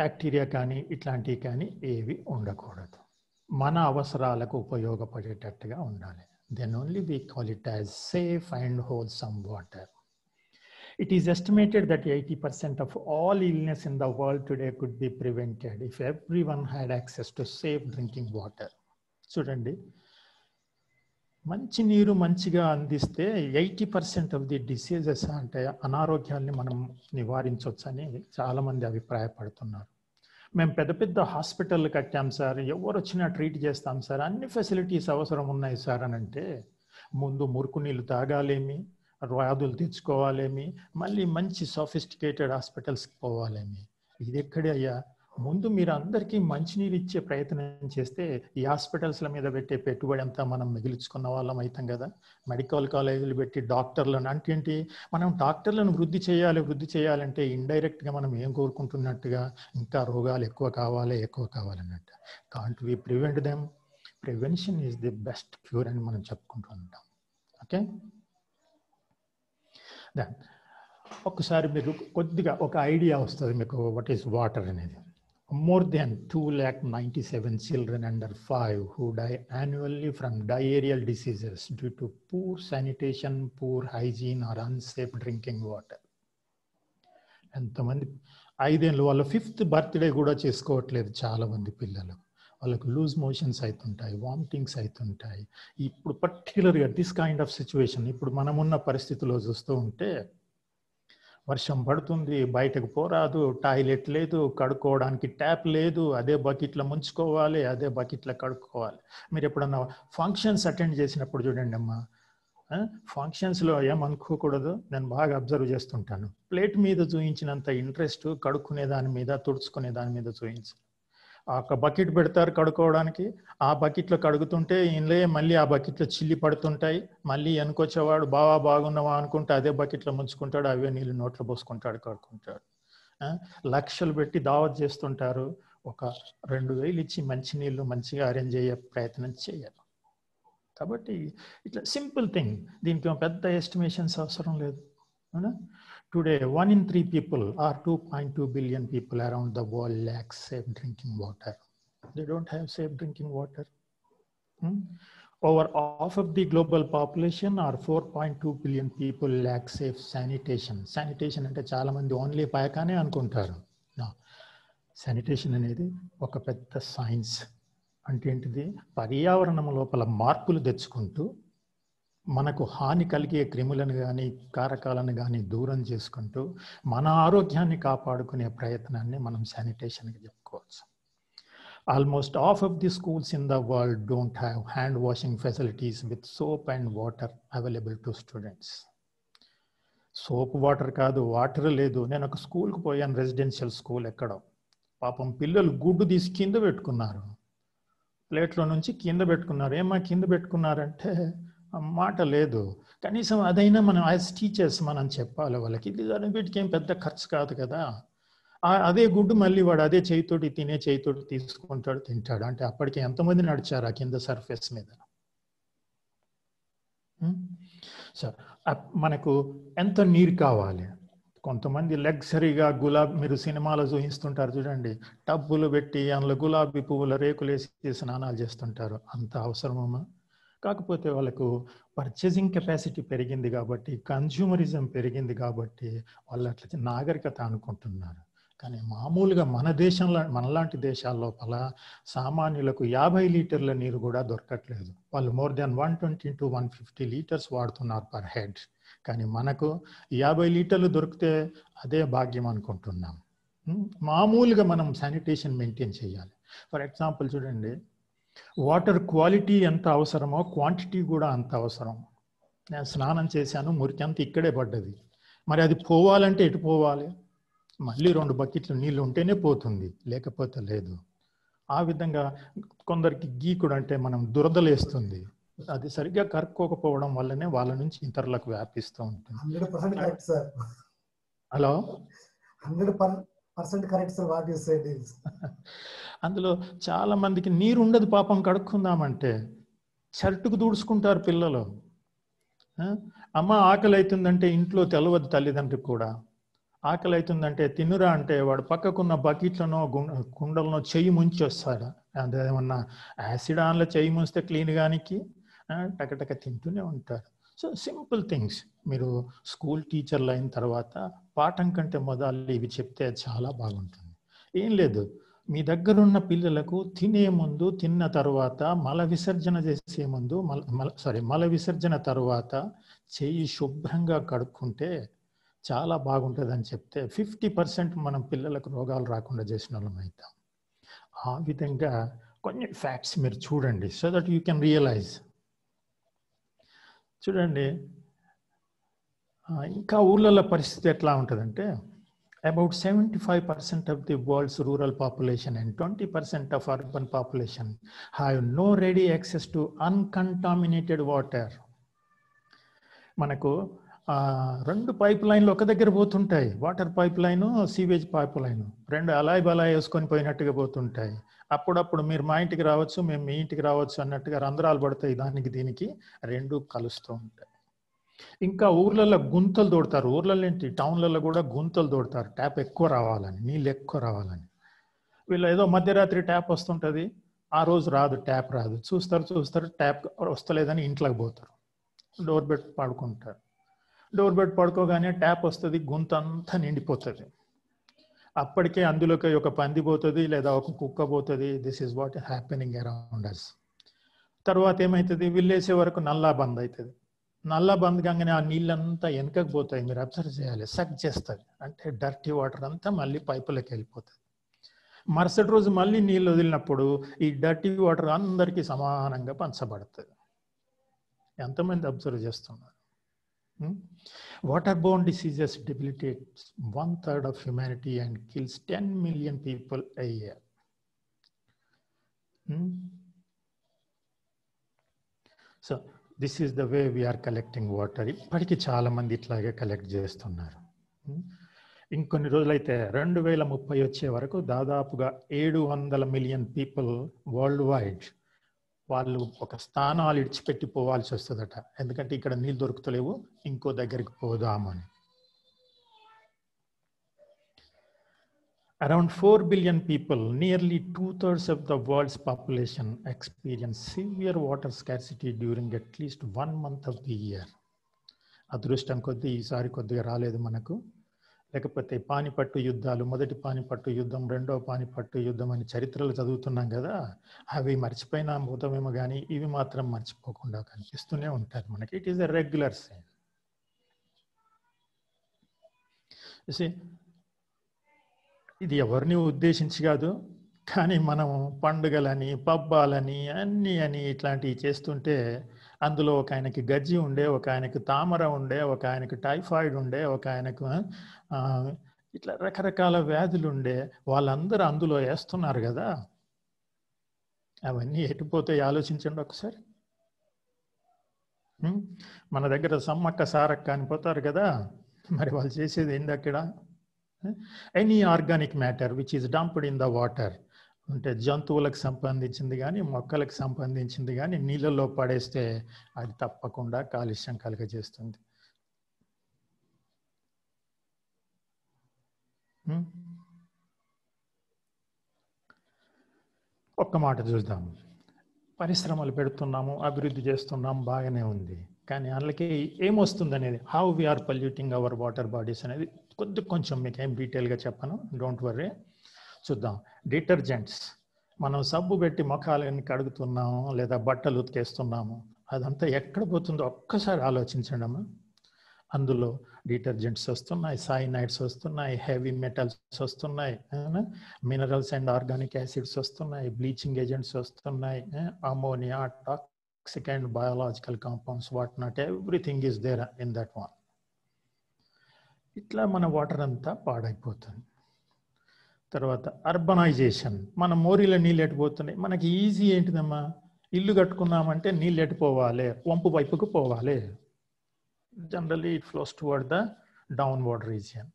Speaker 2: బ్యాక్టీరియా కానీ ఇట్లాంటివి కానీ ఏవి ఉండకూడదు మన అవసరాలకు ఉపయోగపడేటట్టుగా ఉండాలి then only we quality safe and some water It is estimated that 80% of all illness in the world today could be prevented if everyone had access to safe drinking water. చూడండి మంచి నీరు మంచిగా అందిస్తే eighty percent of the diseases అంటే అనారోగ్యాన్ని మనం నివారించవచ్చని చాలామంది అభిప్రాయపడుతున్నారు మేము పెద్ద పెద్ద హాస్పిటల్ కట్టాం సార్ ఎవరు వచ్చినా ట్రీట్ చేస్తాం సార్ అన్ని ఫెసిలిటీస్ అవసరం ఉన్నాయి సార్ అని అంటే ముందు మురుకు నీళ్ళు తాగాలేమి వ్యాధులు తెచ్చుకోవాలేమి మళ్ళీ మంచి సోఫిస్టికేటెడ్ హాస్పిటల్స్కి పోవాలేమి ఇది అయ్యా ముందు మీరు అందరికీ మంచినీరు ఇచ్చే ప్రయత్నం చేస్తే ఈ హాస్పిటల్స్ల మీద పెట్టే పెట్టుబడి అంతా మనం మిగిల్చుకున్న వాళ్ళం అవుతాం కదా మెడికల్ కాలేజీలు పెట్టి డాక్టర్లను అంటే ఏంటి మనం డాక్టర్లను వృద్ధి చేయాలి వృద్ధి చేయాలంటే ఇండైరెక్ట్గా మనం ఏం కోరుకుంటున్నట్టుగా ఇంకా రోగాలు ఎక్కువ కావాలి ఎక్కువ కావాలన్నట్టు can't we prevent them prevention is the best cure అని మనం చెప్పుకుంటూ ఉంటాం ఓకే దెన్ ఒకసారి మీకు కొద్దిగా ఒక ఐడియా వస్తుంది మీకు వాట్ ఈస్ వాటర్ అనేది more than two lakh ninety seven children under five who die annually from diarrhoeal diseases due to poor sanitation poor hygiene or unsafe drinking water ఎంతమంది ఐదేళ్ళు వాళ్ళ ఫిఫ్త్ బర్త్డే కూడా చేసుకోవట్లేదు చాలామంది పిల్లలు వాళ్ళకు లూజ్ మోషన్స్ అవుతుంటాయి వామిటింగ్స్ అవుతుంటాయి ఇప్పుడు పర్టికులర్గా దిస్ కైండ్ ఆఫ్ సిచ్యువేషన్ ఇప్పుడు మనమున్న పరిస్థితిలో చూస్తూ ఉంటే వర్షం పడుతుంది బయటకు పోరాదు టాయిలెట్ లేదు కడుక్కోవడానికి ట్యాప్ లేదు అదే బకెట్లో ముంచుకోవాలి అదే బకెట్లో కడుక్కోవాలి మీరు ఎప్పుడన్నా ఫంక్షన్స్ అటెండ్ చేసినప్పుడు చూడండి అమ్మా ఫంక్షన్స్లో ఏమనుకోకూడదు నేను బాగా అబ్జర్వ్ చేస్తుంటాను ప్లేట్ మీద చూపించినంత ఇంట్రెస్ట్ కడుక్కునే దాని మీద తుడుచుకునే దాని మీద చూపించు ఒక బకెట్ పెడతారు కడుక్కోవడానికి ఆ బకెట్లో కడుగుతుంటే ఇందులో మళ్ళీ ఆ బకెట్లో చిల్లి పడుతుంటాయి మళ్ళీ వెనుకొచ్చేవాడు బావా బాగున్నావా అనుకుంటే అదే బకెట్లో ముంచుకుంటాడు అవే నీళ్ళు నోట్లో పోసుకుంటాడు కడుక్కుంటాడు లక్షలు పెట్టి దావత్ చేస్తుంటారు ఒక రెండు వేలు ఇచ్చి మంచి నీళ్ళు మంచిగా అరేంజ్ అయ్యే ప్రయత్నం చేయాలి కాబట్టి ఇట్లా సింపుల్ థింగ్ దీనికి పెద్ద ఎస్టిమేషన్స్ అవసరం లేదు అవునా Today, one in three people or 2.2 billion people around the world lack safe drinking water. They don't have safe drinking water. Hmm? Over half of the global population or 4.2 billion people lack safe sanitation. Sanitation అంటే చాలా మంది only పాయకానే అనుకుంటారు sanitation అనేది ఒక పెద్ద science అంటే ఏంటిది పర్యావరణం లోపల మార్పులు తెచ్చుకుంటూ మనకు హాని కలిగే క్రిములను కానీ కారకాలను కానీ దూరం చేసుకుంటూ మన ఆరోగ్యాన్ని కాపాడుకునే ప్రయత్నాన్ని మనం శానిటేషన్గా చెప్పుకోవచ్చు almost of of the schools in the world don't have hand washing facilities with soap and water available to students soap water కాదు వాటర్ లేదు నేను ఒక స్కూల్కి పోయాను రెసిడెన్షియల్ స్కూల్ ఎక్కడో పాపం పిల్లలు గుడ్డు తీసి కింద పెట్టుకున్నారు ప్లేట్లో నుంచి కింద పెట్టుకున్నారు ఏమా కింద పెట్టుకున్నారంటే మాట లేదు కనీసం అదైనా మనం యాజ్ టీచర్స్ మనం చెప్పాలి వాళ్ళకి ఇది వీటికి ఏం పెద్ద ఖర్చు కాదు కదా అదే గుడ్డు మళ్ళీ వాడు అదే చేయితోటి తినే చేయితోటి తీసుకుంటాడు తింటాడు అంటే అప్పటికి ఎంతమంది నడిచారు ఆ కింద సర్ఫేస్ మీద సో మనకు ఎంత నీరు కావాలి కొంతమంది లగ్జరీగా గులాబ్ మీరు సినిమాలో చూపిస్తుంటారు చూడండి టబ్బులు పెట్టి అందులో గులాబీ పువ్వుల రేకులు వేసి స్నానాలు చేస్తుంటారు అంత అవసరమమ్మా కాకపోతే వాళ్ళకు పర్చేసింగ్ కెపాసిటీ పెరిగింది కాబట్టి కన్జ్యూమరిజం పెరిగింది కాబట్టి వాళ్ళు అట్లా నాగరికత అనుకుంటున్నారు కానీ మామూలుగా మన దేశంలో మనలాంటి దేశాల పల సామాన్యులకు యాభై లీటర్ల నీరు కూడా దొరకట్లేదు వాళ్ళు more than one twenty to one fifty litres వాడుతున్నారు పర్ హెడ్ కానీ మనకు యాభై లీటర్లు దొరికితే అదే భాగ్యం అనుకుంటున్నాం మామూలుగా మనం శానిటేషన్ మెయింటైన్ చేయాలి ఫర్ ఎగ్జాంపుల్ చూడండి వాటర్ క్వాలిటీ ఎంత అవసరమో క్వాంటిటీ కూడా అంత అవసరం నేను స్నానం చేశాను మురికి అంత ఇక్కడే పడ్డది మరి అది పోవాలంటే ఎటు పోవాలి మళ్ళీ రెండు బకెట్లు నీళ్ళు ఉంటేనే పోతుంది లేకపోతే లేదు ఆ విధంగా కొందరికి గీకుడు అంటే మనం దురదలేస్తుంది అది సరిగ్గా కరుక్కోకపోవడం వల్లనే వాళ్ళ నుంచి ఇతరులకు వ్యాపిస్తూ ఉంటుంది
Speaker 1: hello percent correct sir what use
Speaker 2: అందులో చాలా మందికి నీరు ఉండదు పాపం కడుక్కుందామంటే షర్టుకు దూడుచుకుంటారు పిల్లలు అమ్మ ఆకలి అవుతుందంటే ఇంట్లో తెలవదు తల్లిదండ్రికి కూడా ఆకలి అవుతుందంటే తినురా అంటే వాడు పక్కకున్న బకెట్లనో కుండలనో చెయ్యి ముంచి వస్తాడు అదేమన్నా యాసిడ్ ఆన్లో చెయ్యి ముంచితే క్లీన్ గానికి టకటక తింటూనే ఉంటారు సో సింపుల్ థింగ్స్ మీరు స్కూల్ టీచర్లు అయిన తర్వాత పాఠం కంటే మొదలు ఇవి చెప్తే చాలా బాగుంటుంది ఏం లేదు మీ దగ్గర ఉన్న పిల్లలకు తినే ముందు తిన్న తర్వాత మల విసర్జన చేసే ముందు మల మల సారీ మల విసర్జన తర్వాత చెయ్యి శుభ్రంగా కడుక్కుంటే చాలా బాగుంటుందని చెప్తే ఫిఫ్టీ పర్సెంట్ మనం పిల్లలకు రోగాలు రాకుండా చేసిన వాళ్ళం అవుతాం ఆ విధంగా కొన్ని ఫ్యాక్ట్స్ మీరు చూడండి so that you can realise చూడండి ఇంకా ఊర్లలో పరిస్థితి ఎట్లా ఉంటుందంటే about seventy five percent of the world's rural population and twenty percent of urban population have no ready access to uncontaminated water మనకు రెండు పైప్ లైన్లు ఒక దగ్గర పోతుంటాయి water pipe line sewage pipe line రెండు అలాయి బలాయి వేసుకొని పోయినట్టుగా పోతుంటాయి అప్పుడప్పుడు మీరు మా ఇంటికి రావచ్చు మేము మీ ఇంటికి రావచ్చు అన్నట్టుగా రంధ్రాలు పడతాయి దానికి దీనికి రెండు కలుస్తూ ఉంటాయి ఇంకా ఊర్లలో గుంతలు తోడతారు ఊర్లలో ఏంటి టౌన్లలో కూడా గుంతలు తోడతారు ట్యాప్ ఎక్కువ రావాలని నీళ్ళు ఎక్కువ రావాలని వీళ్ళు ఏదో మధ్యరాత్రి ట్యాప్ వస్తుంటుంది ఆ రోజు రాదు ట్యాప్ రాదు చూస్తారు చూస్తారు ట్యాప్ వస్తలేదని ఇంట్లోకి పోతారు డోర్ బెడ్ పడుకుంటారు డోర్ బెడ్ పడుకోగానే ట్యాప్ వస్తుంది గుంత అంతా నిండిపోతుంది అప్పటికే అందులోకి ఒక పంది పోతుంది లేదా ఒక కుక్క పోతుంది this is what happening around us తర్వాత ఏమవుతుంది విల్లేసే వరకు నల్లా బంద్ అవుతుంది నల్లా బంద్ కాగానే ఆ నీళ్ళంతా వెనకకు పోతాయి మీరు అబ్జర్వ్ చేయాలి సక్ చేస్తుంది అంటే డర్టీ వాటర్ అంతా మళ్ళీ పైపులోకి వెళ్ళిపోతుంది మరుసటి రోజు మళ్ళీ నీళ్ళు వదిలినప్పుడు ఈ డర్టీ వాటర్ అందరికీ సమానంగా పంచబడుతుంది ఎంతమంది అబ్జర్వ్ చేస్తున్నారు Hmm? Waterborne diseases debilitates one third of humanity and kills ten million people a so this is the way we are collecting water ఇప్పటికీ చాలామంది ఇట్లాగే కలెక్ట్ చేస్తున్నారు hmm? ఇంకొన్ని రోజులైతే రెండు వేల ముప్పై వచ్చే వరకు దాదాపుగా ఏడు వందల మిలియన్ పీపుల్ వరల్డ్ వైడ్ వాళ్ళు ఒక స్థానాలు ఇడిచిపెట్టి పోవాల్సి వస్తుందట ఎందుకంటే ఇక్కడ నీళ్ళు దొరుకుతలేవు ఇంకో దగ్గరికి పోదాము అని around four billion people nearly two thirds of the world's population experience severe water scarcity during at least one month of the year అదృష్టం కొద్దీ ఈసారి కొద్దిగా రాలేదు మనకు లేకపోతే పానిపట్టు యుద్ధాలు మొదటి పానిపట్టు యుద్ధం రెండో పానిపట్టు యుద్ధం అని చరిత్రలు చదువుతున్నాం కదా అవి మర్చిపోయినా భూతమేమో కానీ ఇవి మాత్రం మర్చిపోకుండా కనిపిస్తూనే ఉంటారు మనకి it is a regular sign ఇది ఎవరిని ఉద్దేశించి కాదు కానీ మనం పండుగలని పబ్బాలని అన్నీ అని ఇట్లాంటివి చేస్తుంటే అందులో ఒక ఆయనకి గజ్జి ఉండే ఒక ఆయనకి తామర ఉండే ఒక ఆయనకి టైఫాయిడ్ ఉండే ఒక ఆయనకు ఇట్లా రకరకాల వ్యాధులు ఉండే వాళ్ళందరూ అందులో వేస్తున్నారు కదా అవన్నీ ఎటుపోతే ఆలోచించండి ఒకసారి మన దగ్గర సమ్మక్క సారక్క పోతారు కదా మరి వాళ్ళు చేసేది ఏంది అక్కడ any organic matter which is dumped in the water అంటే జంతువులకు సంబంధించింది కానీ మొక్కలకు సంబంధించింది కానీ నీళ్ళల్లో పడేస్తే అది తప్పకుండా కాలుష్యం కలుగజేస్తుంది ఒక్క మాట చూద్దాం పరిశ్రమలు పెడుతున్నాము అభివృద్ధి చేస్తున్నాం బాగానే ఉంది కానీ అందులోకి ఏమొస్తుంది అనేది how we are polluting our water bodies అనేది కొద్ది కొంచెం మీకు ఏం డీటెయిల్గా చెప్పను డోంట్ వర్రీ చూద్దాం డిటర్జెంట్స్ మనం సబ్బు పెట్టి ముఖాలని కడుగుతున్నాము లేదా బట్టలు ఉతికేస్తున్నాము అదంతా ఎక్కడ పోతుందో ఒక్కసారి ఆలోచించండి అమ్మా అందులో డిటర్జెంట్స్ వస్తున్నాయి సైనైడ్స్ వస్తున్నాయి హెవీ మెటల్స్ వస్తున్నాయి మినరల్స్ అండ్ ఆర్గానిక్ యాసిడ్స్ వస్తున్నాయి బ్లీచింగ్ ఏజెంట్స్ వస్తున్నాయి ammonia toxic and biological compounds what not everything is there in that one ఇట్లా మన వాటర్ అంతా పాడైపోతుంది తర్వాత అర్బనైజేషన్ మన మోరీలో నీళ్ళు ఎట్టుపోతున్నాయి మనకి ఈజీ ఏంటిదమ్మా ఇల్లు కట్టుకున్నామంటే నీళ్ళు ఎట్టుపోవాలి వంపు వైపుకు పోవాలి generally it flows toward the down water region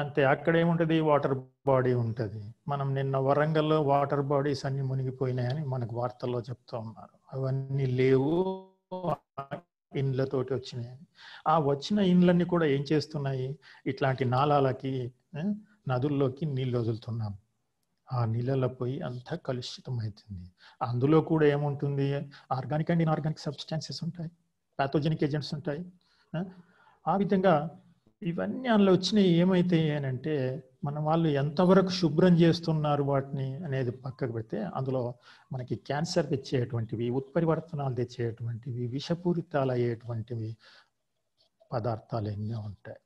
Speaker 2: అంతే అక్కడ ఏముంటుంది వాటర్ బాడీ ఉంటుంది మనం నిన్న వరంగల్లో వాటర్ బాడీస్ అన్ని మునిగిపోయినాయని మనకు వార్తల్లో చెప్తూ ఉన్నారు అవన్నీ లేవు ఇండ్లతోటి వచ్చినాయని ఆ వచ్చిన ఇండ్లన్నీ కూడా ఏం చేస్తున్నాయి ఇట్లాంటి నాళాలకి నదుల్లోకి నీళ్ళు వదులుతున్నాం ఆ నీళ్ళలో పోయి అంతా కలుషితం అవుతుంది అందులో కూడా ఏముంటుంది ఆర్గానిక్ అండ్ ఇన్ఆర్గానిక్ సబ్స్టాన్సెస్ ఉంటాయి పాథోజెనిక్ ఏజెంట్స్ ఉంటాయి ఆ విధంగా ఇవన్నీ అందులో వచ్చినవి ఏమైతే అని అంటే మన వాళ్ళు ఎంతవరకు శుభ్రం చేస్తున్నారు వాటిని అనేది పక్కకు పెడితే అందులో మనకి క్యాన్సర్ తెచ్చేటువంటివి ఉత్పరివర్తనాలు తెచ్చేటువంటివి విషపూరితాలు అయ్యేటువంటివి పదార్థాలు ఎన్నో ఉంటాయి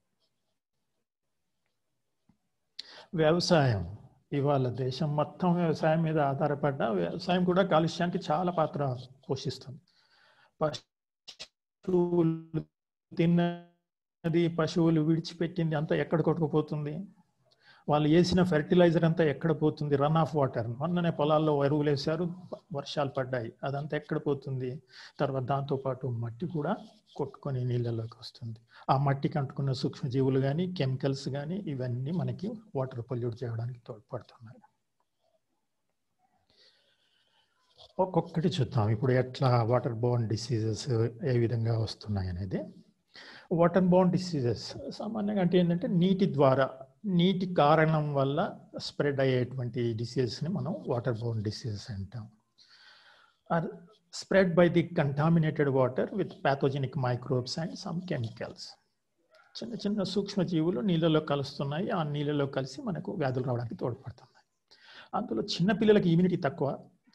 Speaker 2: వ్యవసాయం ఇవాళ దేశం మొత్తం వ్యవసాయం మీద ఆధారపడ్డ వ్యవసాయం కూడా కాలుష్యానికి చాలా పాత్ర పోషిస్తుంది పశువులు తిన్నది పశువులు విడిచిపెట్టింది అంతా ఎక్కడ కొట్టుకుపోతుంది వాళ్ళు వేసిన ఫెర్టిలైజర్ అంతా ఎక్కడ పోతుంది రన్ ఆఫ్ వాటర్ మొన్ననే పొలాల్లో ఎరువులు వేశారు వర్షాలు పడ్డాయి అదంతా ఎక్కడ పోతుంది తర్వాత దాంతోపాటు మట్టి కూడా కొట్టుకొని నీళ్ళలోకి వస్తుంది ఆ మట్టికి అంటుకున్న సూక్ష్మజీవులు కానీ కెమికల్స్ కానీ ఇవన్నీ మనకి వాటర్ పొల్యూట్ చేయడానికి తోడ్పడుతున్నాయి ఒక్కొక్కటి చూద్దాం ఇప్పుడు ఎట్లా వాటర్ బోర్న్ డిసీజెస్ ఏ విధంగా వస్తున్నాయి అనేది వాటర్ బోర్న్ డిసీజెస్ సామాన్యంగా అంటే ఏంటంటే నీటి ద్వారా నీటి కారణం వల్ల స్ప్రెడ్ అయ్యేటువంటి డిసీజెస్ని మనం వాటర్ బోన్ డిసీజెస్ అంటాం or spread by the contaminated water with pathogenic microbes and some chemicals చిన్న చిన్న సూక్ష్మజీవులు నీళ్ళలో కలుస్తున్నాయి ఆ నీళ్ళలో కలిసి మనకు వ్యాధులు రావడానికి తోడ్పడుతున్నాయి అందులో చిన్నపిల్లలకి ఇమ్యూనిటీ తక్కువ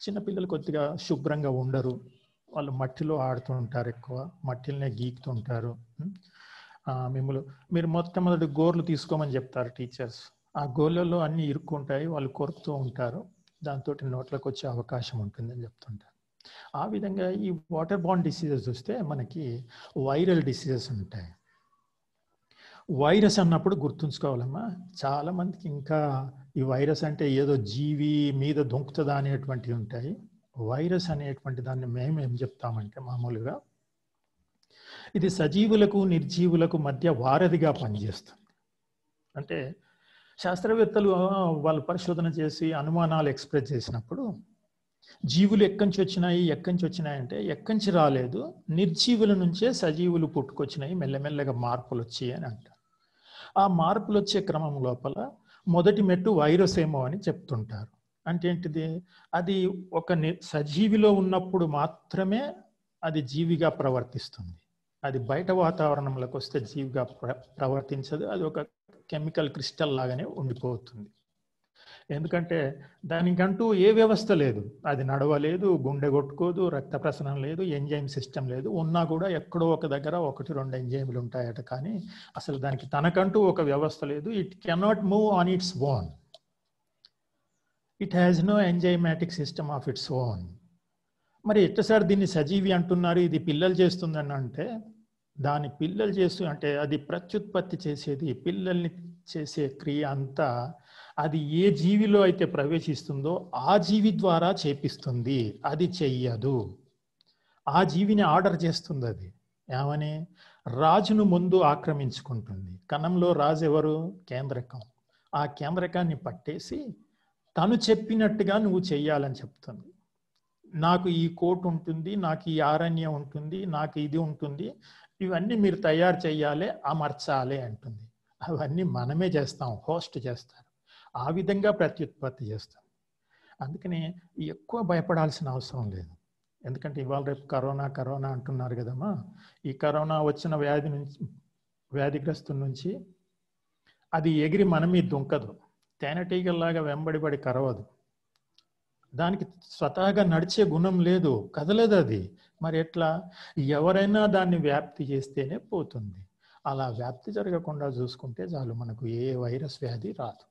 Speaker 2: చిన్నపిల్లలు కొద్దిగా శుభ్రంగా ఉండరు వాళ్ళు మట్టిలో ఆడుతూ ఉంటారు ఎక్కువ మట్టిలోనే గీకుతుంటారు మిమ్మల్ని మీరు మొట్టమొదటి గోర్లు తీసుకోమని చెప్తారు టీచర్స్ ఆ గోర్లలో అన్నీ ఇరుక్కుంటాయి వాళ్ళు కొరుకుతూ ఉంటారు దాంతో నోట్లకు వచ్చే అవకాశం ఉంటుందని చెప్తుంటారు ఆ విధంగా ఈ వాటర్ బాండ్ డిసీజెస్ చూస్తే మనకి వైరల్ డిసీజెస్ ఉంటాయి వైరస్ అన్నప్పుడు గుర్తుంచుకోవాలమ్మా చాలా మందికి ఇంకా ఈ వైరస్ అంటే ఏదో జీవి మీద దొంకుతుందా అనేటువంటివి ఉంటాయి వైరస్ అనేటువంటి దాన్ని మేము ఏం చెప్తామంటే మామూలుగా ఇది సజీవులకు నిర్జీవులకు మధ్య వారధిగా పనిచేస్తుంది అంటే శాస్త్రవేత్తలు వాళ్ళు పరిశోధన చేసి అనుమానాలు ఎక్స్ప్రెస్ చేసినప్పుడు జీవులు ఎక్కడి వచ్చినాయి ఎక్కడి వచ్చినాయి అంటే ఎక్కడి రాలేదు నిర్జీవుల నుంచే సజీవులు పుట్టుకొచ్చినాయి మెల్లమెల్లగా మార్పులు వచ్చాయి అని అంటారు ఆ మార్పులు వచ్చే క్రమం లోపల మొదటి మెట్టు వైరస్ ఏమో అని చెప్తుంటారు అంటే ఏంటిది అది ఒక సజీవిలో ఉన్నప్పుడు మాత్రమే అది జీవిగా ప్రవర్తిస్తుంది అది బయట వాతావరణంలోకి వస్తే జీవిగా ప్రవర్తించదు అది ఒక కెమికల్ క్రిస్టల్ లాగానే ఉండిపోతుంది ఎందుకంటే దానికంటూ ఏ వ్యవస్థ లేదు అది నడవలేదు గుండె కొట్టుకోదు రక్త ప్రసరణ లేదు ఎంజైమ్ సిస్టమ్ లేదు ఉన్నా కూడా ఎక్కడో ఒక దగ్గర ఒకటి రెండు ఎంజైములు ఉంటాయట కానీ అసలు దానికి తనకంటూ ఒక వ్యవస్థ లేదు it cannot move on its own it has no enzymatic system of its own మరి ఎట్టసారి దీన్ని సజీవి అంటున్నారు ఇది పిల్లలు చేస్తుందని అంటే దాని పిల్లలు చేస్తూ అంటే అది ప్రత్యుత్పత్తి చేసేది పిల్లల్ని చేసే క్రియ అంతా అది ఏ జీవిలో అయితే ప్రవేశిస్తుందో ఆ జీవి ద్వారా చేపిస్తుంది అది చెయ్యదు ఆ జీవిని ఆర్డర్ చేస్తుంది అది ఏమని రాజును ముందు ఆక్రమించుకుంటుంది కణంలో రాజు ఎవరు కేంద్రకం ఆ కేంద్రకాన్ని పట్టేసి తను చెప్పినట్టుగా నువ్వు చెయ్యాలని చెప్తుంది నాకు ఈ కోట్ ఉంటుంది నాకు ఈ ఆరణ్యం ఉంటుంది నాకు ఇది ఉంటుంది ఇవన్నీ మీరు తయారు చేయాలి అమర్చాలి అంటుంది అవన్నీ మనమే చేస్తాం హోస్ట్ చేస్తారు ఆ విధంగా ప్రత్యుత్పత్తి చేస్తాం అందుకని ఎక్కువ భయపడాల్సిన అవసరం లేదు ఎందుకంటే ఇవాళ రేపు కరోనా కరోనా అంటున్నారు కదమ్మా ఈ కరోనా వచ్చిన వ్యాధి నుంచి వ్యాధిగ్రస్తు నుంచి అది ఎగిరి మన మీద దుంకదు తేనెటీగల్లాగా వెంబడిబడి కరవదు దానికి స్వతహాగా నడిచే గుణం లేదు కదలదు అది మరి ఎట్లా ఎవరైనా దాన్ని వ్యాప్తి చేస్తేనే పోతుంది అలా వ్యాప్తి జరగకుండా చూసుకుంటే చాలు మనకు ఏ వైరస్ వ్యాధి రాదు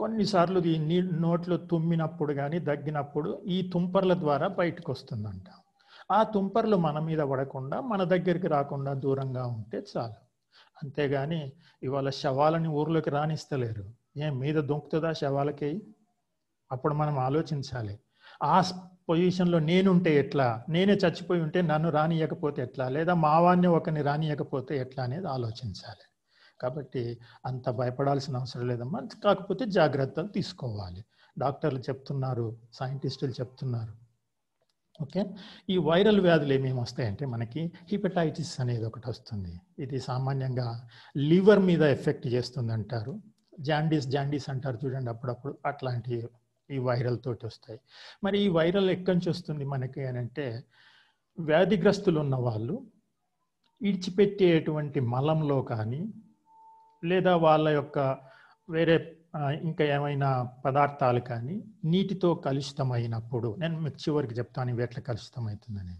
Speaker 2: కొన్నిసార్లు ఈ నీ నోట్లో తుమ్మినప్పుడు కానీ దగ్గినప్పుడు ఈ తుంపర్ల ద్వారా బయటకు వస్తుందంట ఆ తుంపర్లు మన మీద పడకుండా మన దగ్గరికి రాకుండా దూరంగా ఉంటే చాలు అంతేగాని ఇవాళ శవాలని ఊర్లోకి రాణిస్తలేరు ఏం మీద దొంకుతుందా శవాలకి అప్పుడు మనం ఆలోచించాలి ఆ పొజిషన్లో నేనుంటే ఎట్లా నేనే చచ్చిపోయి ఉంటే నన్ను రానియకపోతే ఎట్లా లేదా మావాన్ని ఒకరిని రానియకపోతే ఎట్లా అనేది ఆలోచించాలి కాబట్టి అంత భయపడాల్సిన అవసరం లేదమ్మా కాకపోతే జాగ్రత్తలు తీసుకోవాలి డాక్టర్లు చెప్తున్నారు సైంటిస్టులు చెప్తున్నారు ఓకే ఈ వైరల్ వ్యాధులు ఏమేమి వస్తాయంటే మనకి హిపటైటిస్ అనేది ఒకటి వస్తుంది ఇది సామాన్యంగా లివర్ మీద ఎఫెక్ట్ చేస్తుంది అంటారు జాండీస్ జాండీస్ అంటారు చూడండి అప్పుడప్పుడు అట్లాంటి ఈ వైరల్ తోటి వస్తాయి మరి ఈ వైరల్ ఎక్కడి నుంచి వస్తుంది మనకి అని అంటే వ్యాధిగ్రస్తులు ఉన్న వాళ్ళు ఇడిచిపెట్టేటువంటి మలంలో కానీ లేదా వాళ్ళ యొక్క వేరే ఇంకా ఏమైనా పదార్థాలు కానీ నీటితో కలుషితమైనప్పుడు నేను మీకు చివరికి చెప్తాను ఇవి ఎట్లా కలుషితమవుతుందని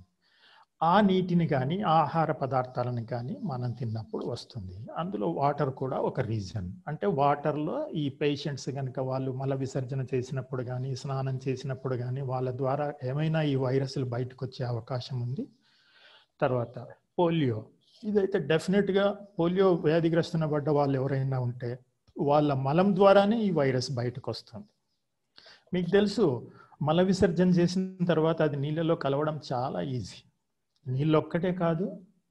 Speaker 2: ఆ నీటిని కానీ ఆహార పదార్థాలను కానీ మనం తిన్నప్పుడు వస్తుంది అందులో వాటర్ కూడా ఒక రీజన్ అంటే వాటర్లో ఈ పేషెంట్స్ కనుక వాళ్ళు మల విసర్జన చేసినప్పుడు కానీ స్నానం చేసినప్పుడు కానీ వాళ్ళ ద్వారా ఏమైనా ఈ వైరస్లు బయటకు వచ్చే అవకాశం ఉంది తర్వాత పోలియో ఇదైతే డెఫినెట్గా పోలియో వ్యాధిగ్రస్తున పడ్డ వాళ్ళు ఎవరైనా ఉంటే వాళ్ళ మలం ద్వారానే ఈ వైరస్ బయటకు వస్తుంది మీకు తెలుసు మల విసర్జన చేసిన తర్వాత అది నీళ్ళలో కలవడం చాలా ఈజీ నీళ్ళొక్కటే కాదు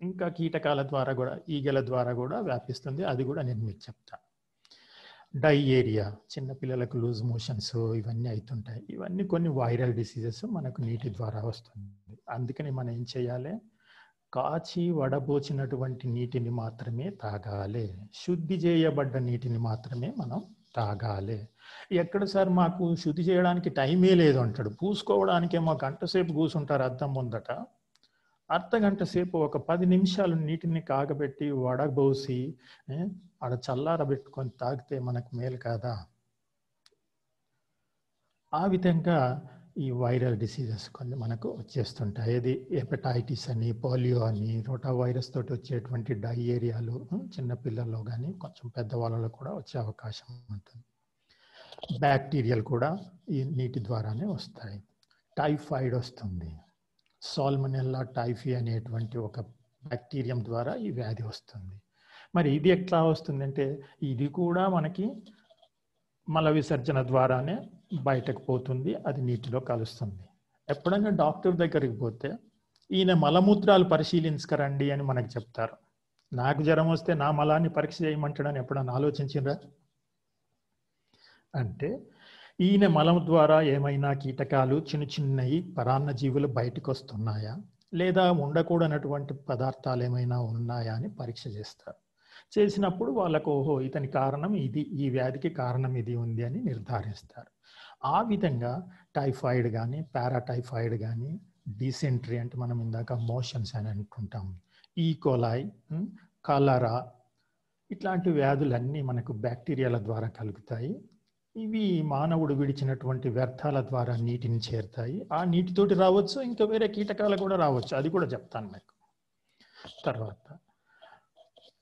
Speaker 2: ఇంకా కీటకాల ద్వారా కూడా ఈగల ద్వారా కూడా వ్యాపిస్తుంది అది కూడా నేను మీకు చెప్తా ఏరియా చిన్నపిల్లలకు లూజ్ మోషన్స్ ఇవన్నీ అవుతుంటాయి ఇవన్నీ కొన్ని వైరల్ డిసీజెస్ మనకు నీటి ద్వారా వస్తుంది అందుకని మనం ఏం చేయాలి కాచి వడబోచినటువంటి నీటిని మాత్రమే తాగాలి శుద్ధి చేయబడ్డ నీటిని మాత్రమే మనం తాగాలి ఎక్కడ సార్ మాకు శుద్ధి చేయడానికి టైమే లేదు అంటాడు పూసుకోవడానికేమో గంట సేపు కూర్చుంటారు అద్దం ముందట అర్ధగంట సేపు ఒక పది నిమిషాలు నీటిని కాగబెట్టి వడబోసి ఆడ చల్లారబెట్టుకొని తాగితే మనకు మేలు కాదా ఆ విధంగా ఈ వైరల్ డిసీజెస్ కొన్ని మనకు వచ్చేస్తుంటాయి అది హెపటైటిస్ అని పోలియో అని రోటా వైరస్ తోటి వచ్చేటువంటి డయేరియాలు చిన్నపిల్లల్లో కానీ కొంచెం పెద్దవాళ్ళలో కూడా వచ్చే అవకాశం ఉంటుంది బ్యాక్టీరియల్ కూడా ఈ నీటి ద్వారానే వస్తాయి టైఫాయిడ్ వస్తుంది సాల్మనెల్లా టైఫీ అనేటువంటి ఒక బ్యాక్టీరియం ద్వారా ఈ వ్యాధి వస్తుంది మరి ఇది ఎట్లా వస్తుందంటే ఇది కూడా మనకి మల విసర్జన ద్వారానే బయటకు పోతుంది అది నీటిలో కలుస్తుంది ఎప్పుడైనా డాక్టర్ దగ్గరికి పోతే ఈయన మలమూత్రాలు పరిశీలించకరండి అని మనకు చెప్తారు నాకు జ్వరం వస్తే నా మలాన్ని పరీక్ష చేయమంటాడని ఎప్పుడన్నా ఆలోచించిండ్రా అంటే ఈయన మలం ద్వారా ఏమైనా కీటకాలు చిన్న చిన్నవి పరాన్న జీవులు బయటకు వస్తున్నాయా లేదా ఉండకూడనటువంటి పదార్థాలు ఏమైనా ఉన్నాయా అని పరీక్ష చేస్తారు చేసినప్పుడు వాళ్ళకు ఓహో ఇతని కారణం ఇది ఈ వ్యాధికి కారణం ఇది ఉంది అని నిర్ధారిస్తారు ఆ విధంగా టైఫాయిడ్ కానీ పారాటైఫాయిడ్ కానీ డీసెంట్రీ అంటే మనం ఇందాక మోషన్స్ అని అనుకుంటాం ఈకోలాయ్ కలరా ఇట్లాంటి వ్యాధులన్నీ మనకు బ్యాక్టీరియాల ద్వారా కలుగుతాయి ఇవి మానవుడు విడిచినటువంటి వ్యర్థాల ద్వారా నీటిని చేరుతాయి ఆ నీటితోటి రావచ్చు ఇంకా వేరే కీటకాలు కూడా రావచ్చు అది కూడా చెప్తాను మీకు తర్వాత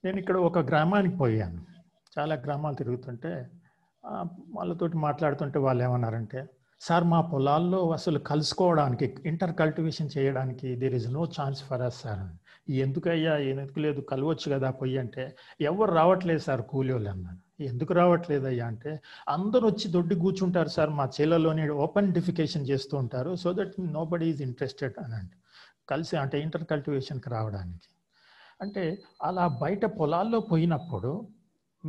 Speaker 2: నేను ఇక్కడ ఒక గ్రామానికి పోయాను చాలా గ్రామాలు తిరుగుతుంటే వాళ్ళతోటి మాట్లాడుతుంటే వాళ్ళు ఏమన్నారంటే సార్ మా పొలాల్లో అసలు కలుసుకోవడానికి ఇంటర్ కల్టివేషన్ చేయడానికి there is no chance for us sir ఎందుకయ్యా ఎందుకు లేదు కలవచ్చు కదా పొయ్యి అంటే ఎవరు రావట్లేదు సార్ వాళ్ళు అన్నాను ఎందుకు రావట్లేదయ్యా అంటే అందరూ వచ్చి దొడ్డి కూర్చుంటారు సార్ మా చేలలోనే ఓపెన్ డిఫికేషన్ చేస్తూ ఉంటారు so that nobody is interested అని అంటే కలిసి అంటే ఇంటర్ కల్టివేషన్కి రావడానికి అంటే అలా బయట పొలాల్లో పోయినప్పుడు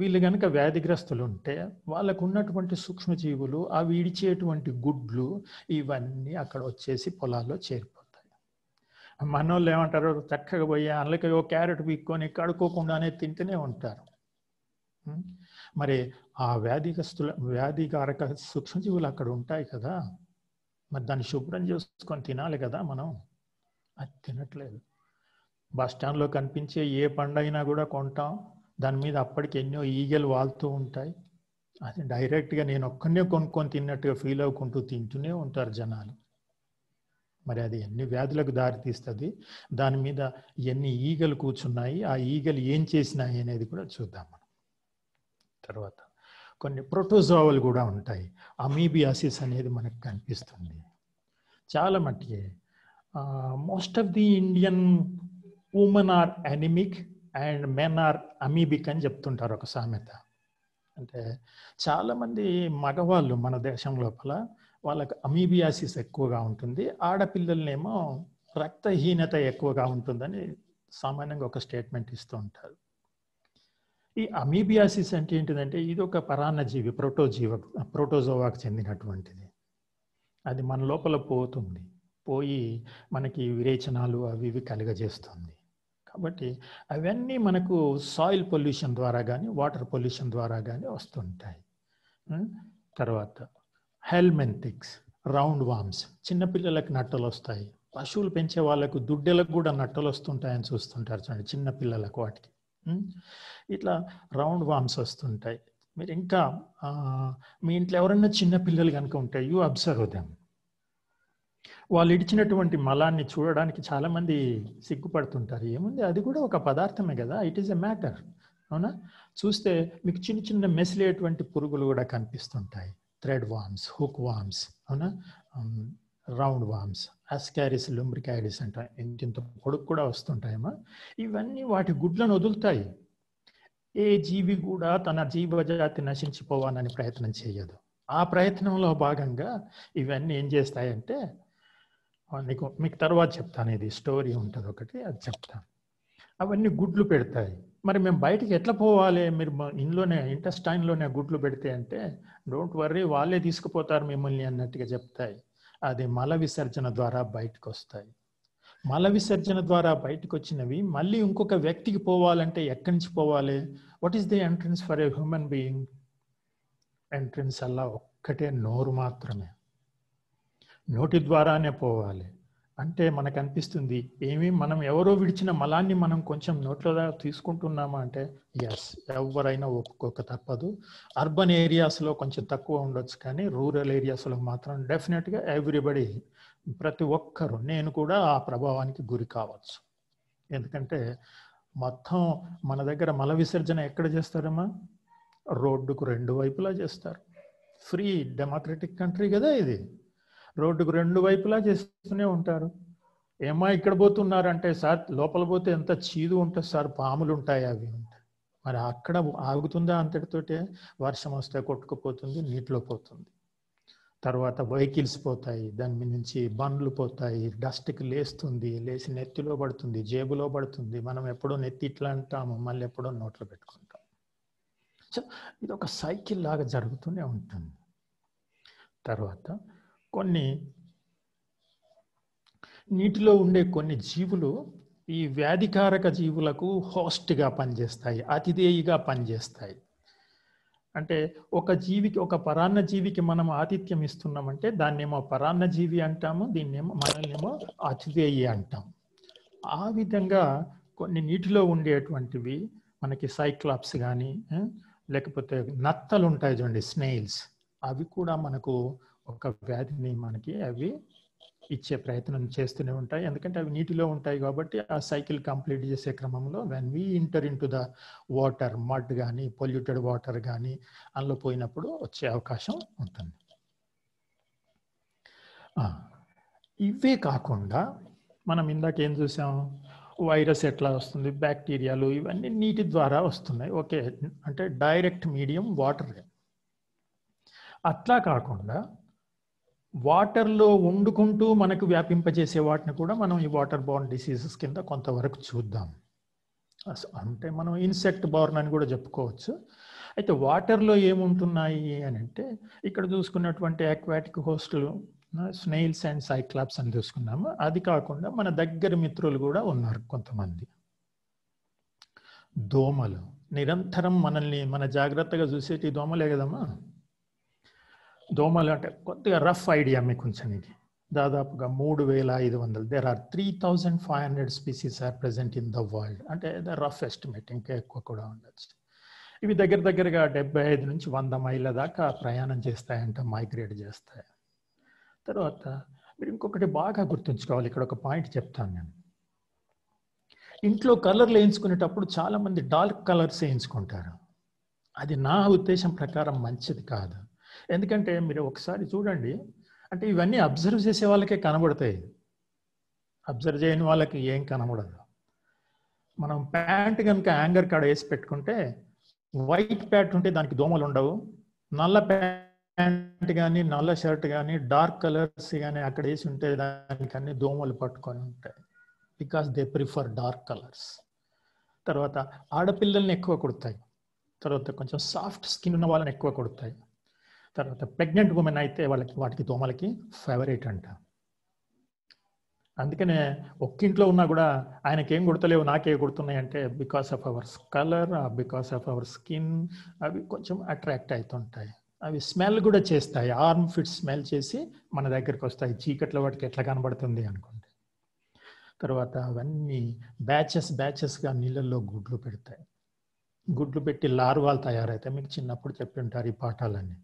Speaker 2: వీళ్ళు కనుక వ్యాధిగ్రస్తులు ఉంటే వాళ్ళకు ఉన్నటువంటి సూక్ష్మజీవులు అవి ఇడిచేటువంటి గుడ్లు ఇవన్నీ అక్కడ వచ్చేసి పొలాల్లో చేరిపోతాయి మనోళ్ళు ఏమంటారు చక్కగా పోయి అందులోకి ఓ క్యారెట్ పీక్కొని కడుక్కోకుండానే తింటూనే ఉంటారు మరి ఆ వ్యాధిగస్తుల వ్యాధికారక సూక్ష్మజీవులు అక్కడ ఉంటాయి కదా మరి దాన్ని శుభ్రం చేసుకొని తినాలి కదా మనం అది తినట్లేదు బస్ స్టాండ్లో కనిపించే ఏ పండైనా కూడా కొంటాం దాని మీద అప్పటికి ఎన్నో ఈగలు వాళ్తూ ఉంటాయి అది డైరెక్ట్గా నేను ఒక్కనే కొనుక్కొని తిన్నట్టుగా ఫీల్ అవ్వకుంటూ తింటూనే ఉంటారు జనాలు మరి అది ఎన్ని వ్యాధులకు దారితీస్తుంది దాని మీద ఎన్ని ఈగలు కూర్చున్నాయి ఆ ఈగలు ఏం చేసినాయి అనేది కూడా చూద్దాం మనం తర్వాత కొన్ని ప్రోటోజోవాలు కూడా ఉంటాయి అమీబియాసిస్ అనేది మనకు కనిపిస్తుంది చాలా మట్టికి most of the Indian women are anaemic and men are amoebic అని చెప్తుంటారు ఒక సామెత అంటే చాలామంది మగవాళ్ళు మన దేశం లోపల వాళ్ళకు అమీబియాసిస్ ఎక్కువగా ఉంటుంది ఆడపిల్లలనేమో రక్తహీనత ఎక్కువగా ఉంటుందని సామాన్యంగా ఒక స్టేట్మెంట్ ఇస్తూ ఉంటారు ఈ అమీబియాసిస్ అంటే ఏంటిదంటే ఇది ఒక పరాన్నజీవి ప్రోటోజీవ ప్రోటోజోవాకు చెందినటువంటిది అది మన లోపల పోతుంది పోయి మనకి విరేచనాలు అవి ఇవి కలుగజేస్తుంది కాబట్టి అవన్నీ మనకు సాయిల్ పొల్యూషన్ ద్వారా కానీ వాటర్ పొల్యూషన్ ద్వారా కానీ వస్తుంటాయి తర్వాత హెల్మెంతిక్స్ రౌండ్ వామ్స్ చిన్నపిల్లలకు నట్టలు వస్తాయి పశువులు పెంచే వాళ్ళకు దుడ్డెలకు కూడా నట్టలు వస్తుంటాయని చూస్తుంటారు చూడండి చిన్నపిల్లలకు వాటికి ఇట్లా రౌండ్ వామ్స్ వస్తుంటాయి మీరు ఇంకా మీ ఇంట్లో ఎవరైనా చిన్న పిల్లలు కనుక ఉంటే యూ అబ్జర్వ్ దెమ్ వాళ్ళు ఇడిచినటువంటి మలాన్ని చూడడానికి చాలామంది సిగ్గుపడుతుంటారు ఏముంది అది కూడా ఒక పదార్థమే కదా ఇట్ ఈస్ ఎ మ్యాటర్ అవునా చూస్తే మీకు చిన్న చిన్న మెసిలేటువంటి పురుగులు కూడా కనిపిస్తుంటాయి థ్రెడ్ వామ్స్ హుక్ వామ్స్ అవునా రౌండ్ వామ్స్ అస్కారిస్ లుంబ్రికాయిడిస్ అంట ఇంత కొడుకు కూడా వస్తుంటాయమ్మా ఇవన్నీ వాటి గుడ్లను వదులుతాయి ఏ జీవి కూడా తన జీవజాతి నశించిపోవాలని ప్రయత్నం చేయదు ఆ ప్రయత్నంలో భాగంగా ఇవన్నీ ఏం చేస్తాయంటే నీకు మీకు తర్వాత చెప్తాను ఇది స్టోరీ ఉంటుంది ఒకటి అది చెప్తాను అవన్నీ గుడ్లు పెడతాయి మరి మేము బయటికి ఎట్లా పోవాలి మీరు ఇంట్లోనే ఇంటెస్టైన్లోనే గుడ్లు పెడితే అంటే డోంట్ వర్రీ వాళ్ళే తీసుకుపోతారు మిమ్మల్ని అన్నట్టుగా చెప్తాయి అది మల విసర్జన ద్వారా బయటకు వస్తాయి మల విసర్జన ద్వారా బయటకు వచ్చినవి మళ్ళీ ఇంకొక వ్యక్తికి పోవాలంటే ఎక్కడి నుంచి పోవాలి what is the entrance for a human being entrance అలా ఒక్కటే నోరు మాత్రమే నోటి ద్వారానే పోవాలి అంటే మనకు అనిపిస్తుంది ఏమి మనం ఎవరో విడిచిన మలాన్ని మనం కొంచెం నోట్లో తీసుకుంటున్నామా అంటే ఎస్ ఎవరైనా ఒక్కొక్క తప్పదు అర్బన్ ఏరియాస్లో కొంచెం తక్కువ ఉండొచ్చు కానీ రూరల్ ఏరియాస్లో మాత్రం డెఫినెట్గా ఎవ్రీబడి ప్రతి ఒక్కరు నేను కూడా ఆ ప్రభావానికి గురి కావచ్చు ఎందుకంటే మొత్తం మన దగ్గర మల విసర్జన ఎక్కడ చేస్తారమ్మా రోడ్డుకు రెండు వైపులా చేస్తారు ఫ్రీ డెమోక్రటిక్ కంట్రీ కదా ఇది రోడ్డుకు రెండు వైపులా చేస్తూనే ఉంటారు ఏమా ఇక్కడ పోతున్నారంటే సార్ లోపల పోతే ఎంత చీదు ఉంటుంది సార్ పాములు ఉంటాయి అవి మరి అక్కడ ఆగుతుందా అంతటితోటే వర్షం వస్తే కొట్టుకుపోతుంది నీటిలో పోతుంది తర్వాత వెహికల్స్ పోతాయి దాని నుంచి బండ్లు పోతాయి డస్ట్కి లేస్తుంది లేచి నెత్తిలో పడుతుంది జేబులో పడుతుంది మనం ఎప్పుడో నెత్తి ఇట్లా అంటాము మళ్ళీ ఎప్పుడో నోట్లో పెట్టుకుంటాం సో ఇది ఒక సైకిల్ లాగా జరుగుతూనే ఉంటుంది తర్వాత కొన్ని నీటిలో ఉండే కొన్ని జీవులు ఈ వ్యాధికారక జీవులకు హోస్ట్గా పనిచేస్తాయి అతిథేయిగా పనిచేస్తాయి అంటే ఒక జీవికి ఒక పరాన్న జీవికి మనం ఆతిథ్యం ఇస్తున్నామంటే దాన్నేమో పరాన్న జీవి అంటాము దీన్నేమో మనల్నేమో అతిథేయి అంటాం ఆ విధంగా కొన్ని నీటిలో ఉండేటువంటివి మనకి సైక్లాప్స్ కానీ లేకపోతే నత్తలు ఉంటాయి చూడండి స్నేయిల్స్ అవి కూడా మనకు ఒక వ్యాధిని మనకి అవి ఇచ్చే ప్రయత్నం చేస్తూనే ఉంటాయి ఎందుకంటే అవి నీటిలో ఉంటాయి కాబట్టి ఆ సైకిల్ కంప్లీట్ చేసే క్రమంలో when we enter into the water mud కానీ పొల్యూటెడ్ వాటర్ కానీ అందులో పోయినప్పుడు వచ్చే అవకాశం ఉంటుంది ఇవే కాకుండా మనం ఇందాక ఏం చూసాం వైరస్ ఎట్లా వస్తుంది బ్యాక్టీరియాలు ఇవన్నీ నీటి ద్వారా వస్తున్నాయి ఓకే అంటే డైరెక్ట్ మీడియం వాటర్ అట్లా కాకుండా వాటర్లో వండుకుంటూ మనకు వ్యాపింపజేసే వాటిని కూడా మనం ఈ వాటర్ బోర్న్ డిసీజెస్ కింద కొంతవరకు చూద్దాం అంటే మనం ఇన్సెక్ట్ బార్న్ అని కూడా చెప్పుకోవచ్చు అయితే వాటర్లో ఏముంటున్నాయి అని అంటే ఇక్కడ చూసుకున్నటువంటి ఆక్వాటిక్ హోస్టులు స్నేల్స్ అండ్ సైక్లాప్స్ అని చూసుకున్నాము అది కాకుండా మన దగ్గర మిత్రులు కూడా ఉన్నారు కొంతమంది దోమలు నిరంతరం మనల్ని మన జాగ్రత్తగా చూసేటి దోమలే కదమ్మా దోమలు అంటే కొద్దిగా రఫ్ ఐడియా మీకు కొంచెం ఇది దాదాపుగా మూడు వేల ఐదు వందలు there are three thousand five hundred species are present in the world అంటే ద రఫ్ ఎస్టిమేట్ ఇంకా ఎక్కువ కూడా ఉండొచ్చు ఇవి దగ్గర దగ్గరగా డెబ్బై ఐదు నుంచి వంద మైళ్ళ దాకా ప్రయాణం చేస్తాయంట మైగ్రేట్ చేస్తాయి తర్వాత మీరు ఇంకొకటి బాగా గుర్తుంచుకోవాలి ఇక్కడ ఒక పాయింట్ చెప్తాను నేను ఇంట్లో కలర్లు వేయించుకునేటప్పుడు చాలామంది డార్క్ కలర్స్ వేయించుకుంటారు అది నా ఉద్దేశం ప్రకారం మంచిది కాదు ఎందుకంటే మీరు ఒకసారి చూడండి అంటే ఇవన్నీ అబ్జర్వ్ చేసే వాళ్ళకే కనబడతాయి అబ్జర్వ్ చేయని వాళ్ళకి ఏం కనబడదు మనం ప్యాంట్ కనుక యాంగర్ కాడ వేసి పెట్టుకుంటే వైట్ ప్యాంట్ ఉంటే దానికి దోమలు ఉండవు నల్ల ప్యాంట్ కానీ నల్ల షర్ట్ కానీ డార్క్ కలర్స్ కానీ అక్కడ వేసి ఉంటే దానికి అన్ని దోమలు పట్టుకొని ఉంటాయి because they prefer dark colours తర్వాత ఆడపిల్లల్ని ఎక్కువ కొడతాయి తర్వాత కొంచెం సాఫ్ట్ స్కిన్ ఉన్న వాళ్ళని ఎక్కువ కొడతాయి తర్వాత ప్రెగ్నెంట్ ఉమెన్ అయితే వాళ్ళకి వాటికి దోమలకి ఫేవరెట్ అంట అందుకనే ఒక్కింట్లో ఉన్నా కూడా ఆయనకి ఏం కొడతలేవు నాకే కొడుతున్నాయి అంటే because of our colour because of our skin అవి కొంచెం అట్రాక్ట్ అవుతుంటాయి అవి స్మెల్ కూడా చేస్తాయి ఆర్మ్ ఫిట్ స్మెల్ చేసి మన దగ్గరికి వస్తాయి చీకట్లో వాటికి ఎట్లా కనబడుతుంది అనుకోండి తర్వాత అవన్నీ బ్యాచెస్ బ్యాచెస్గా నీళ్ళల్లో గుడ్లు పెడతాయి గుడ్లు పెట్టి లార్వాలు తయారవుతాయి మీకు చిన్నప్పుడు చెప్పి ఉంటారు ఈ పాఠాలన్నీ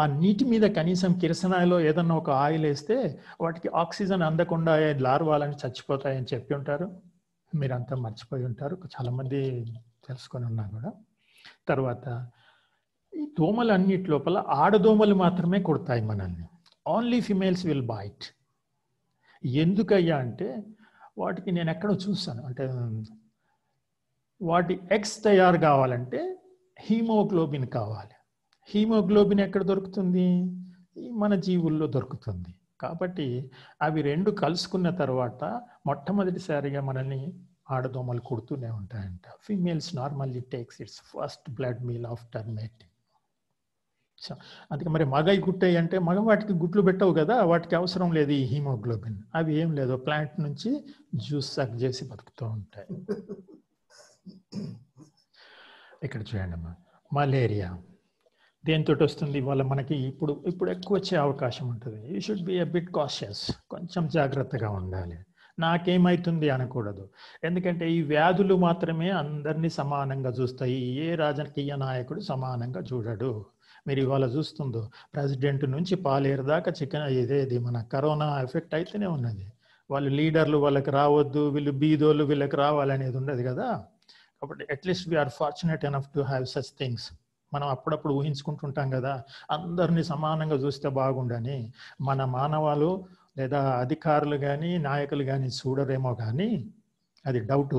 Speaker 2: ఆ నీటి మీద కనీసం కిరసనాయిలో ఏదన్నా ఒక ఆయిల్ వేస్తే వాటికి ఆక్సిజన్ అందకుండా లార్వాలని చచ్చిపోతాయని చెప్పి ఉంటారు మీరంతా మర్చిపోయి ఉంటారు చాలామంది తెలుసుకొని ఉన్నా కూడా తర్వాత ఈ దోమలు అన్నిటి లోపల ఆడదోమలు మాత్రమే కొడతాయి మనల్ని ఓన్లీ ఫిమేల్స్ విల్ బైట్ ఎందుకయ్యా అంటే వాటికి నేను ఎక్కడో చూస్తాను అంటే వాటి ఎక్స్ తయారు కావాలంటే హీమోగ్లోబిన్ కావాలి హీమోగ్లోబిన్ ఎక్కడ దొరుకుతుంది మన జీవుల్లో దొరుకుతుంది కాబట్టి అవి రెండు కలుసుకున్న తర్వాత మొట్టమొదటిసారిగా మనల్ని ఆడదోమలు కుడుతూనే ఉంటాయంట females normally takes its first blood meal after mating అందుకే మరి మగై గుట్టాయి అంటే మగ వాటికి గుట్లు పెట్టవు కదా వాటికి అవసరం లేదు ఈ హీమోగ్లోబిన్ అవి ఏం లేదు ప్లాంట్ నుంచి జ్యూస్ సక్ చేసి బతుకుతూ ఉంటాయి ఇక్కడ చూడండి అమ్మా మలేరియా దేంతో వస్తుంది వాళ్ళ మనకి ఇప్పుడు ఇప్పుడు ఎక్కువ వచ్చే అవకాశం ఉంటుంది you should be a bit cautious కొంచెం జాగ్రత్తగా ఉండాలి నాకేమైతుంది అనకూడదు ఎందుకంటే ఈ వ్యాధులు మాత్రమే అందరినీ సమానంగా చూస్తాయి ఏ రాజకీయ నాయకుడు సమానంగా చూడడు మీరు ఇవాళ చూస్తుందో ప్రెసిడెంట్ నుంచి పాలేరు దాకా చికెన్ ఇదేది మన కరోనా ఎఫెక్ట్ అయితేనే ఉన్నది వాళ్ళు లీడర్లు వాళ్ళకి రావద్దు వీళ్ళు బీదోళ్ళు వీళ్ళకి రావాలనేది ఉండదు కదా కాబట్టి at least we are fortunate enough to have such things మనం అప్పుడప్పుడు ఊహించుకుంటుంటాం కదా అందరినీ సమానంగా చూస్తే బాగుండని మన మానవాలు లేదా అధికారులు కానీ నాయకులు కానీ చూడరేమో కానీ అది డౌట్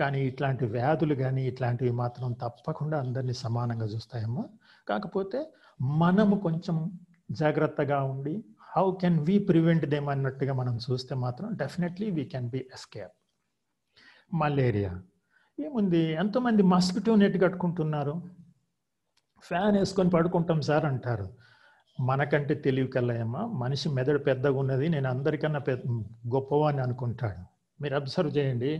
Speaker 2: కానీ ఇట్లాంటి వ్యాధులు కానీ ఇట్లాంటివి మాత్రం తప్పకుండా అందరినీ సమానంగా చూస్తాయమ్మా కాకపోతే మనము కొంచెం జాగ్రత్తగా ఉండి how can we prevent them అన్నట్టుగా మనం చూస్తే మాత్రం definitely we can be escape malaria ఏముంది ఎంతోమంది మస్కిటో నెట్ కట్టుకుంటున్నారు ఫ్యాన్ వేసుకొని పడుకుంటాం సార్ అంటారు మనకంటే తెలివి కలయమ్మా మనిషి మెదడు పెద్దగా ఉన్నది నేను అందరికన్నా పెద్ద గొప్పవాడిని అనుకుంటాడు మీరు అబ్జర్వ్ చేయండి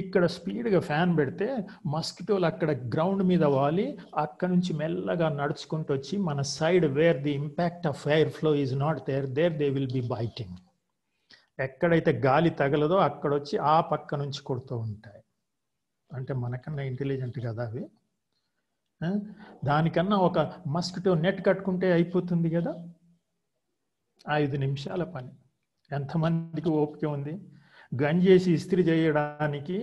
Speaker 2: ఇక్కడ స్పీడ్గా ఫ్యాన్ పెడితే మస్కిటోలు అక్కడ గ్రౌండ్ మీద వాలి అక్కడ నుంచి మెల్లగా నడుచుకుంటూ వచ్చి మన side where the impact of air flow is not there there they will be biting ఎక్కడైతే గాలి తగలదో అక్కడ వచ్చి ఆ పక్క నుంచి కొడుతూ ఉంటాయి అంటే మనకన్నా ఇంటెలిజెంట్ కదా అవి దానికన్నా ఒక మస్కిటో నెట్ కట్టుకుంటే అయిపోతుంది కదా ఐదు నిమిషాల పని ఎంతమందికి ఓపిక ఉంది గంజేసి ఇస్త్రీ చేయడానికి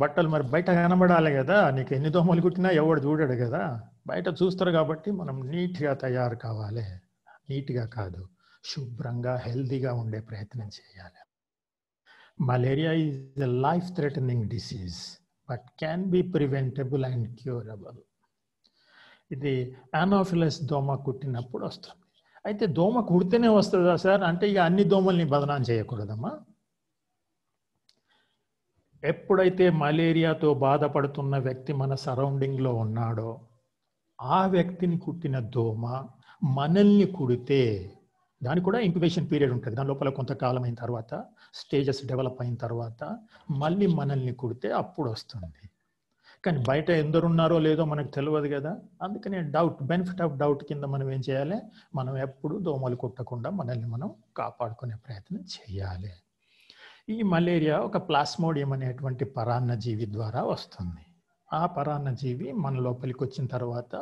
Speaker 2: బట్టలు మరి బయట కనబడాలి కదా నీకు ఎన్ని దోమలు కుట్టినా ఎవడు చూడడు కదా బయట చూస్తారు కాబట్టి మనం నీట్గా తయారు కావాలి నీట్గా కాదు శుభ్రంగా హెల్దీగా ఉండే ప్రయత్నం చేయాలి malaria is a life threatening disease but can be preventable and curable ఇది యానోఫిలస్ దోమ కుట్టినప్పుడు వస్తుంది అయితే దోమ కుడితేనే వస్తుందా సార్ అంటే ఇక అన్ని దోమల్ని బదనాం చేయకూడదమ్మా ఎప్పుడైతే మలేరియాతో బాధపడుతున్న వ్యక్తి మన సరౌండింగ్లో ఉన్నాడో ఆ వ్యక్తిని కుట్టిన దోమ మనల్ని కుడితే దానికి కూడా ఇంక్యుబేషన్ పీరియడ్ ఉంటుంది దాని లోపల కొంతకాలం అయిన తర్వాత స్టేజెస్ డెవలప్ అయిన తర్వాత మళ్ళీ మనల్ని కుడితే అప్పుడు వస్తుంది కానీ బయట ఎందరున్నారో లేదో మనకు తెలియదు కదా అందుకనే డౌట్ బెనిఫిట్ ఆఫ్ డౌట్ కింద మనం ఏం చేయాలి మనం ఎప్పుడు దోమలు కుట్టకుండా మనల్ని మనం కాపాడుకునే ప్రయత్నం చేయాలి ఈ మలేరియా ఒక ప్లాస్మోడియం అనేటువంటి పరాన్నజీవి ద్వారా వస్తుంది ఆ పరాన్నజీవి మన లోపలికి వచ్చిన తర్వాత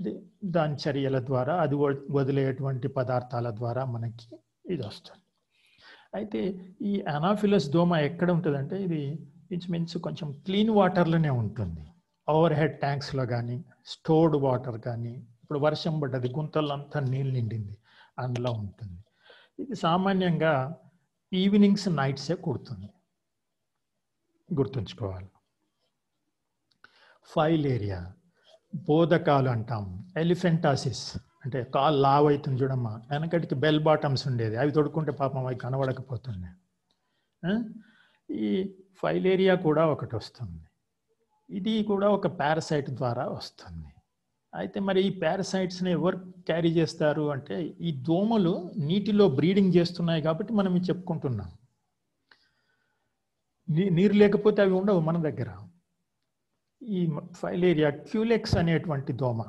Speaker 2: అది దాని చర్యల ద్వారా అది వదిలేటువంటి పదార్థాల ద్వారా మనకి ఇది వస్తుంది అయితే ఈ అనాఫిలస్ దోమ ఎక్కడ ఉంటుందంటే ఇది ఇంచుమించు కొంచెం క్లీన్ వాటర్లోనే ఉంటుంది ఓవర్ హెడ్ ట్యాంక్స్లో కానీ స్టోర్డ్ వాటర్ కానీ ఇప్పుడు వర్షం పడ్డది గుంతల్లో అంతా నీళ్ళు నిండింది అందులో ఉంటుంది ఇది సామాన్యంగా ఈవినింగ్స్ నైట్సే కుడుతుంది గుర్తుంచుకోవాలి ఫైల్ ఏరియా బోధకాలు అంటాం ఎలిఫెంటాసిస్ అంటే కాలు లావ్ అవుతుంది చూడమ్మా వెనకటికి బెల్ బాటమ్స్ ఉండేది అవి తొడుక్కుంటే పాపం అవి కనబడకపోతున్నాయి ఈ ఫైలేరియా కూడా ఒకటి వస్తుంది ఇది కూడా ఒక పారసైట్ ద్వారా వస్తుంది అయితే మరి ఈ పారసైట్స్ని ఎవరు క్యారీ చేస్తారు అంటే ఈ దోమలు నీటిలో బ్రీడింగ్ చేస్తున్నాయి కాబట్టి మనం చెప్పుకుంటున్నాం నీరు లేకపోతే అవి ఉండవు మన దగ్గర ఈ ఫైలేరియా క్యూలెక్స్ అనేటువంటి దోమ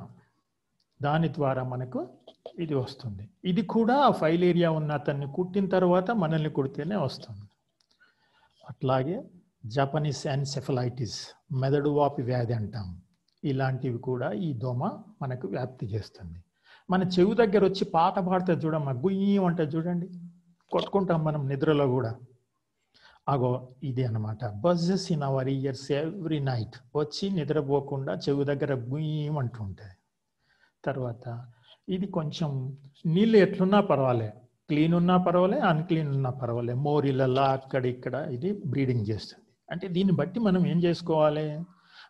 Speaker 2: దాని ద్వారా మనకు ఇది వస్తుంది ఇది కూడా ఆ ఫైలేరియా ఉన్న అతన్ని కుట్టిన తర్వాత మనల్ని కుడితేనే వస్తుంది అట్లాగే జపనీస్ ఎన్సెఫలైటిస్ మెదడు వాపి వ్యాధి అంటాం ఇలాంటివి కూడా ఈ దోమ మనకు వ్యాప్తి చేస్తుంది మన చెవు దగ్గర వచ్చి పాత పాడితే చూడమ్మ గుయ్యం అంటే చూడండి కొట్టుకుంటాం మనం నిద్రలో కూడా అగో ఇదే అనమాట buzzes in our ears every night వచ్చి నిద్రపోకుండా చెవు దగ్గర గుయ్యం ఉంటుంది తర్వాత ఇది కొంచెం నీళ్ళు ఎట్లున్నా పర్వాలేదు క్లీన్ ఉన్నా పర్వాలే అన్క్లీన్ ఉన్నా పర్వాలే మోరిలలా అక్కడ ఇక్కడ ఇది బ్రీడింగ్ చేస్తుంది అంటే దీన్ని బట్టి మనం ఏం చేసుకోవాలి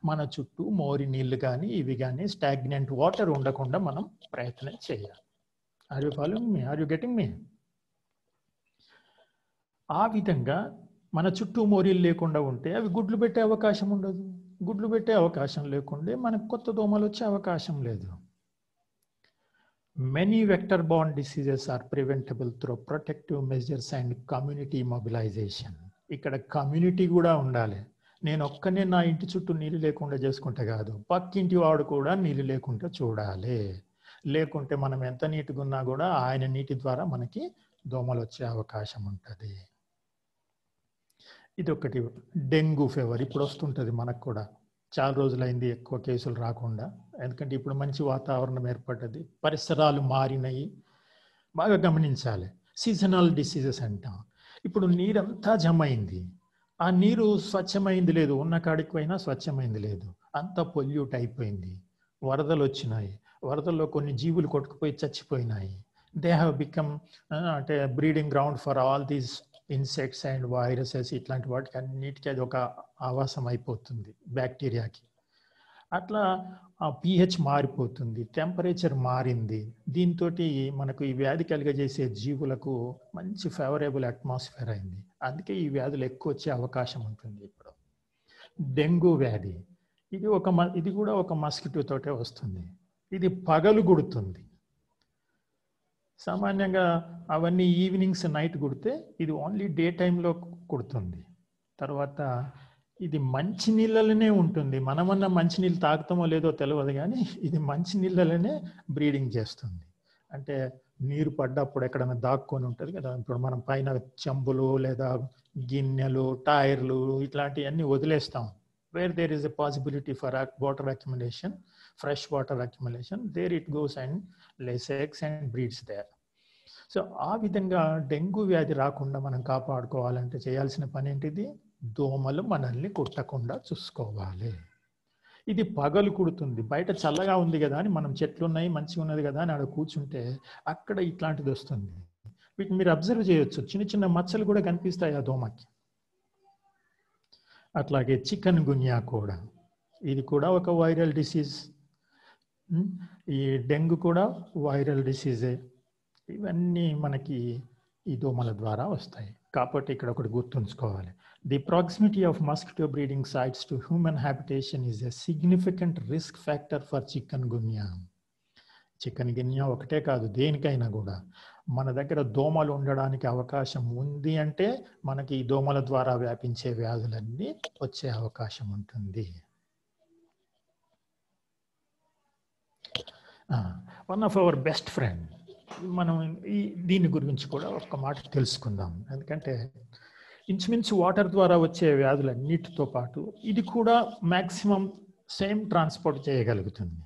Speaker 2: మన చుట్టూ మోరి నీళ్ళు కానీ ఇవి కానీ స్టాగ్నెంట్ వాటర్ ఉండకుండా మనం ప్రయత్నం చేయాలి are you following me are you getting me ఆ విధంగా మన చుట్టూ మోరీలు లేకుండా ఉంటే అవి గుడ్లు పెట్టే అవకాశం ఉండదు గుడ్లు పెట్టే అవకాశం లేకుండా మనకు కొత్త దోమలు వచ్చే అవకాశం లేదు Many vector-borne diseases are preventable through protective measures and community mobilization. ఇక్కడ కమ్యూనిటీ కూడా ఉండాలి నేను ఒక్కనే నా ఇంటి చుట్టూ నీళ్ళు లేకుండా చేసుకుంటే కాదు పక్కింటి వాడు కూడా నీళ్ళు లేకుండా చూడాలి లేకుంటే మనం ఎంత నీటిగా ఉన్నా కూడా ఆయన నీటి ద్వారా మనకి దోమలు వచ్చే అవకాశం ఉంటుంది ఇది ఒకటి డెంగ్యూ ఫీవర్ ఇప్పుడు వస్తుంటుంది మనకు కూడా చాలా రోజులైంది ఎక్కువ కేసులు రాకుండా ఎందుకంటే ఇప్పుడు మంచి వాతావరణం ఏర్పడ్డది పరిసరాలు మారినాయి బాగా గమనించాలి సీజనల్ డిసీజెస్ అంటాం ఇప్పుడు నీరంతా జమ అయింది ఆ నీరు స్వచ్ఛమైంది లేదు ఉన్న కాడికి పోయినా స్వచ్ఛమైంది లేదు అంతా పొల్యూట్ అయిపోయింది వరదలు వచ్చినాయి వరదల్లో కొన్ని జీవులు కొట్టుకుపోయి చచ్చిపోయినాయి దే హ్యావ్ బికమ్ అంటే breeding ground for all these insects and viruses ఇట్లాంటి వాటికి అన్నిటికీ అది ఒక ఆవాసం అయిపోతుంది బ్యాక్టీరియాకి అట్లా ఆ పిహెచ్ మారిపోతుంది టెంపరేచర్ మారింది దీంతో మనకు ఈ వ్యాధి కలిగజేసే జీవులకు మంచి ఫేవరబుల్ అట్మాస్ఫియర్ అయింది అందుకే ఈ వ్యాధులు ఎక్కువ వచ్చే అవకాశం ఉంటుంది ఇప్పుడు డెంగ్యూ వ్యాధి ఇది ఒక ఇది కూడా ఒక మస్కిటో తోటే వస్తుంది ఇది పగలు గుడుతుంది సామాన్యంగా అవన్నీ ఈవినింగ్స్ నైట్ కుడితే ఇది ఓన్లీ డే టైంలో కుడుతుంది తర్వాత ఇది మంచి నీళ్ళలోనే ఉంటుంది మనమన్నా మంచి నీళ్ళు తాగుతామో లేదో తెలియదు కానీ ఇది మంచి నీళ్ళలోనే బ్రీడింగ్ చేస్తుంది అంటే నీరు పడ్డప్పుడు ఎక్కడైనా దాక్కొని ఉంటుంది కదా ఇప్పుడు మనం పైన చెంబులు లేదా గిన్నెలు టైర్లు ఇట్లాంటివన్నీ వదిలేస్తాం where there is a possibility for water accumulation fresh water accumulation there it goes and lays eggs and breeds there so ఆ విధంగా డెంగ్యూ వ్యాధి రాకుండా మనం కాపాడుకోవాలంటే చేయాల్సిన పని ఏంటిది దోమలు మనల్ని కుట్టకుండా చూసుకోవాలి ఇది పగలు కుడుతుంది బయట చల్లగా ఉంది కదా అని మనం చెట్లు ఉన్నాయి మంచిగా ఉన్నది కదా అని అక్కడ కూర్చుంటే అక్కడ ఇట్లాంటిది వస్తుంది వీటిని మీరు అబ్జర్వ్ చేయొచ్చు చిన్న చిన్న మచ్చలు కూడా కనిపిస్తాయి ఆ దోమకి అట్లాగే చికెన్ గున్యా కూడా ఇది కూడా ఒక వైరల్ డిసీజ్ ఈ డెంగ్యూ కూడా వైరల్ డిసీజే ఇవన్నీ మనకి ఈ దోమల ద్వారా వస్తాయి కాబట్టి ఇక్కడ ఒకటి గుర్తుంచుకోవాలి The proximity of mosquito breeding sites to human habitation is a significant risk factor for chikungunya. చికన్గిన్యా ఒకటే కాదు దేనికైనా కూడా మన దగ్గర దోమలు ఉండడానికి అవకాశం ఉంది అంటే మనకి ఈ దోమల ద్వారా వ్యాపించే వ్యాధులన్నీ వచ్చే అవకాశం ఉంటుంది one of our best friend మనం ఈ దీని గురించి కూడా ఒక మాట తెలుసుకుందాం ఎందుకంటే ఇంచుమించు వాటర్ ద్వారా వచ్చే వ్యాధులన్నిటితో పాటు ఇది కూడా మ్యాక్సిమం సేమ్ ట్రాన్స్పోర్ట్ చేయగలుగుతుంది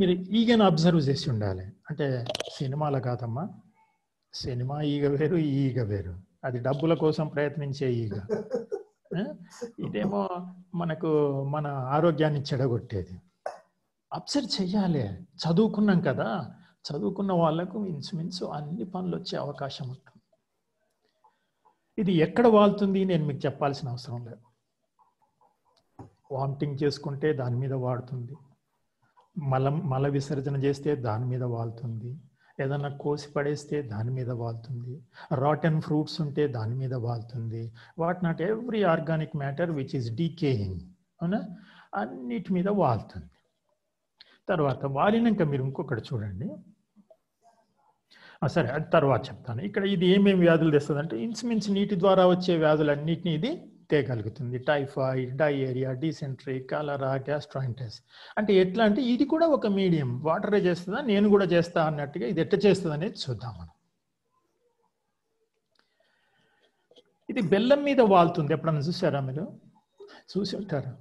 Speaker 2: మీరు ఈగను అబ్జర్వ్ చేసి ఉండాలి అంటే సినిమాల కాదమ్మా సినిమా ఈగ వేరు ఈగ వేరు అది డబ్బుల కోసం ప్రయత్నించే ఈగ ఇదేమో మనకు మన ఆరోగ్యాన్ని చెడగొట్టేది అబ్జర్వ్ చెయ్యాలి చదువుకున్నాం కదా చదువుకున్న వాళ్ళకు ఇంచుమించు అన్ని పనులు వచ్చే అవకాశం ఉంటుంది ఇది ఎక్కడ వాళ్తుంది నేను మీకు చెప్పాల్సిన అవసరం లేదు వామిటింగ్ చేసుకుంటే దాని మీద వాడుతుంది మలం మల విసర్జన చేస్తే దాని మీద వాళ్తుంది ఏదన్నా కోసి పడేస్తే దాని మీద వాళ్తుంది రాటన్ ఫ్రూట్స్ ఉంటే దాని మీద వాళ్తుంది what not every organic matter which is decaying అవునా అన్నిటి మీద వాళ్తుంది తర్వాత వాలినాక మీరు ఇంకొకటి చూడండి సరే అది తర్వాత చెప్తాను ఇక్కడ ఇది ఏమేమి వ్యాధులు తెస్తుంది అంటే ఇన్సుమిన్స్ నీటి ద్వారా వచ్చే వ్యాధులన్నింటినీ ఇది తేగలుగుతుంది typhoid diarrhoea dysentery cholera gastroenteritis అంటే ఎట్లా అంటే ఇది కూడా ఒక మీడియం వాటరే చేస్తుందా నేను కూడా చేస్తా అన్నట్టుగా ఇది ఎట్లా చేస్తుంది అనేది చూద్దాం మనం ఇది బెల్లం మీద వాలుతుంది ఎప్పుడన్నా చూసారా మీరు చూసి ఉంటారు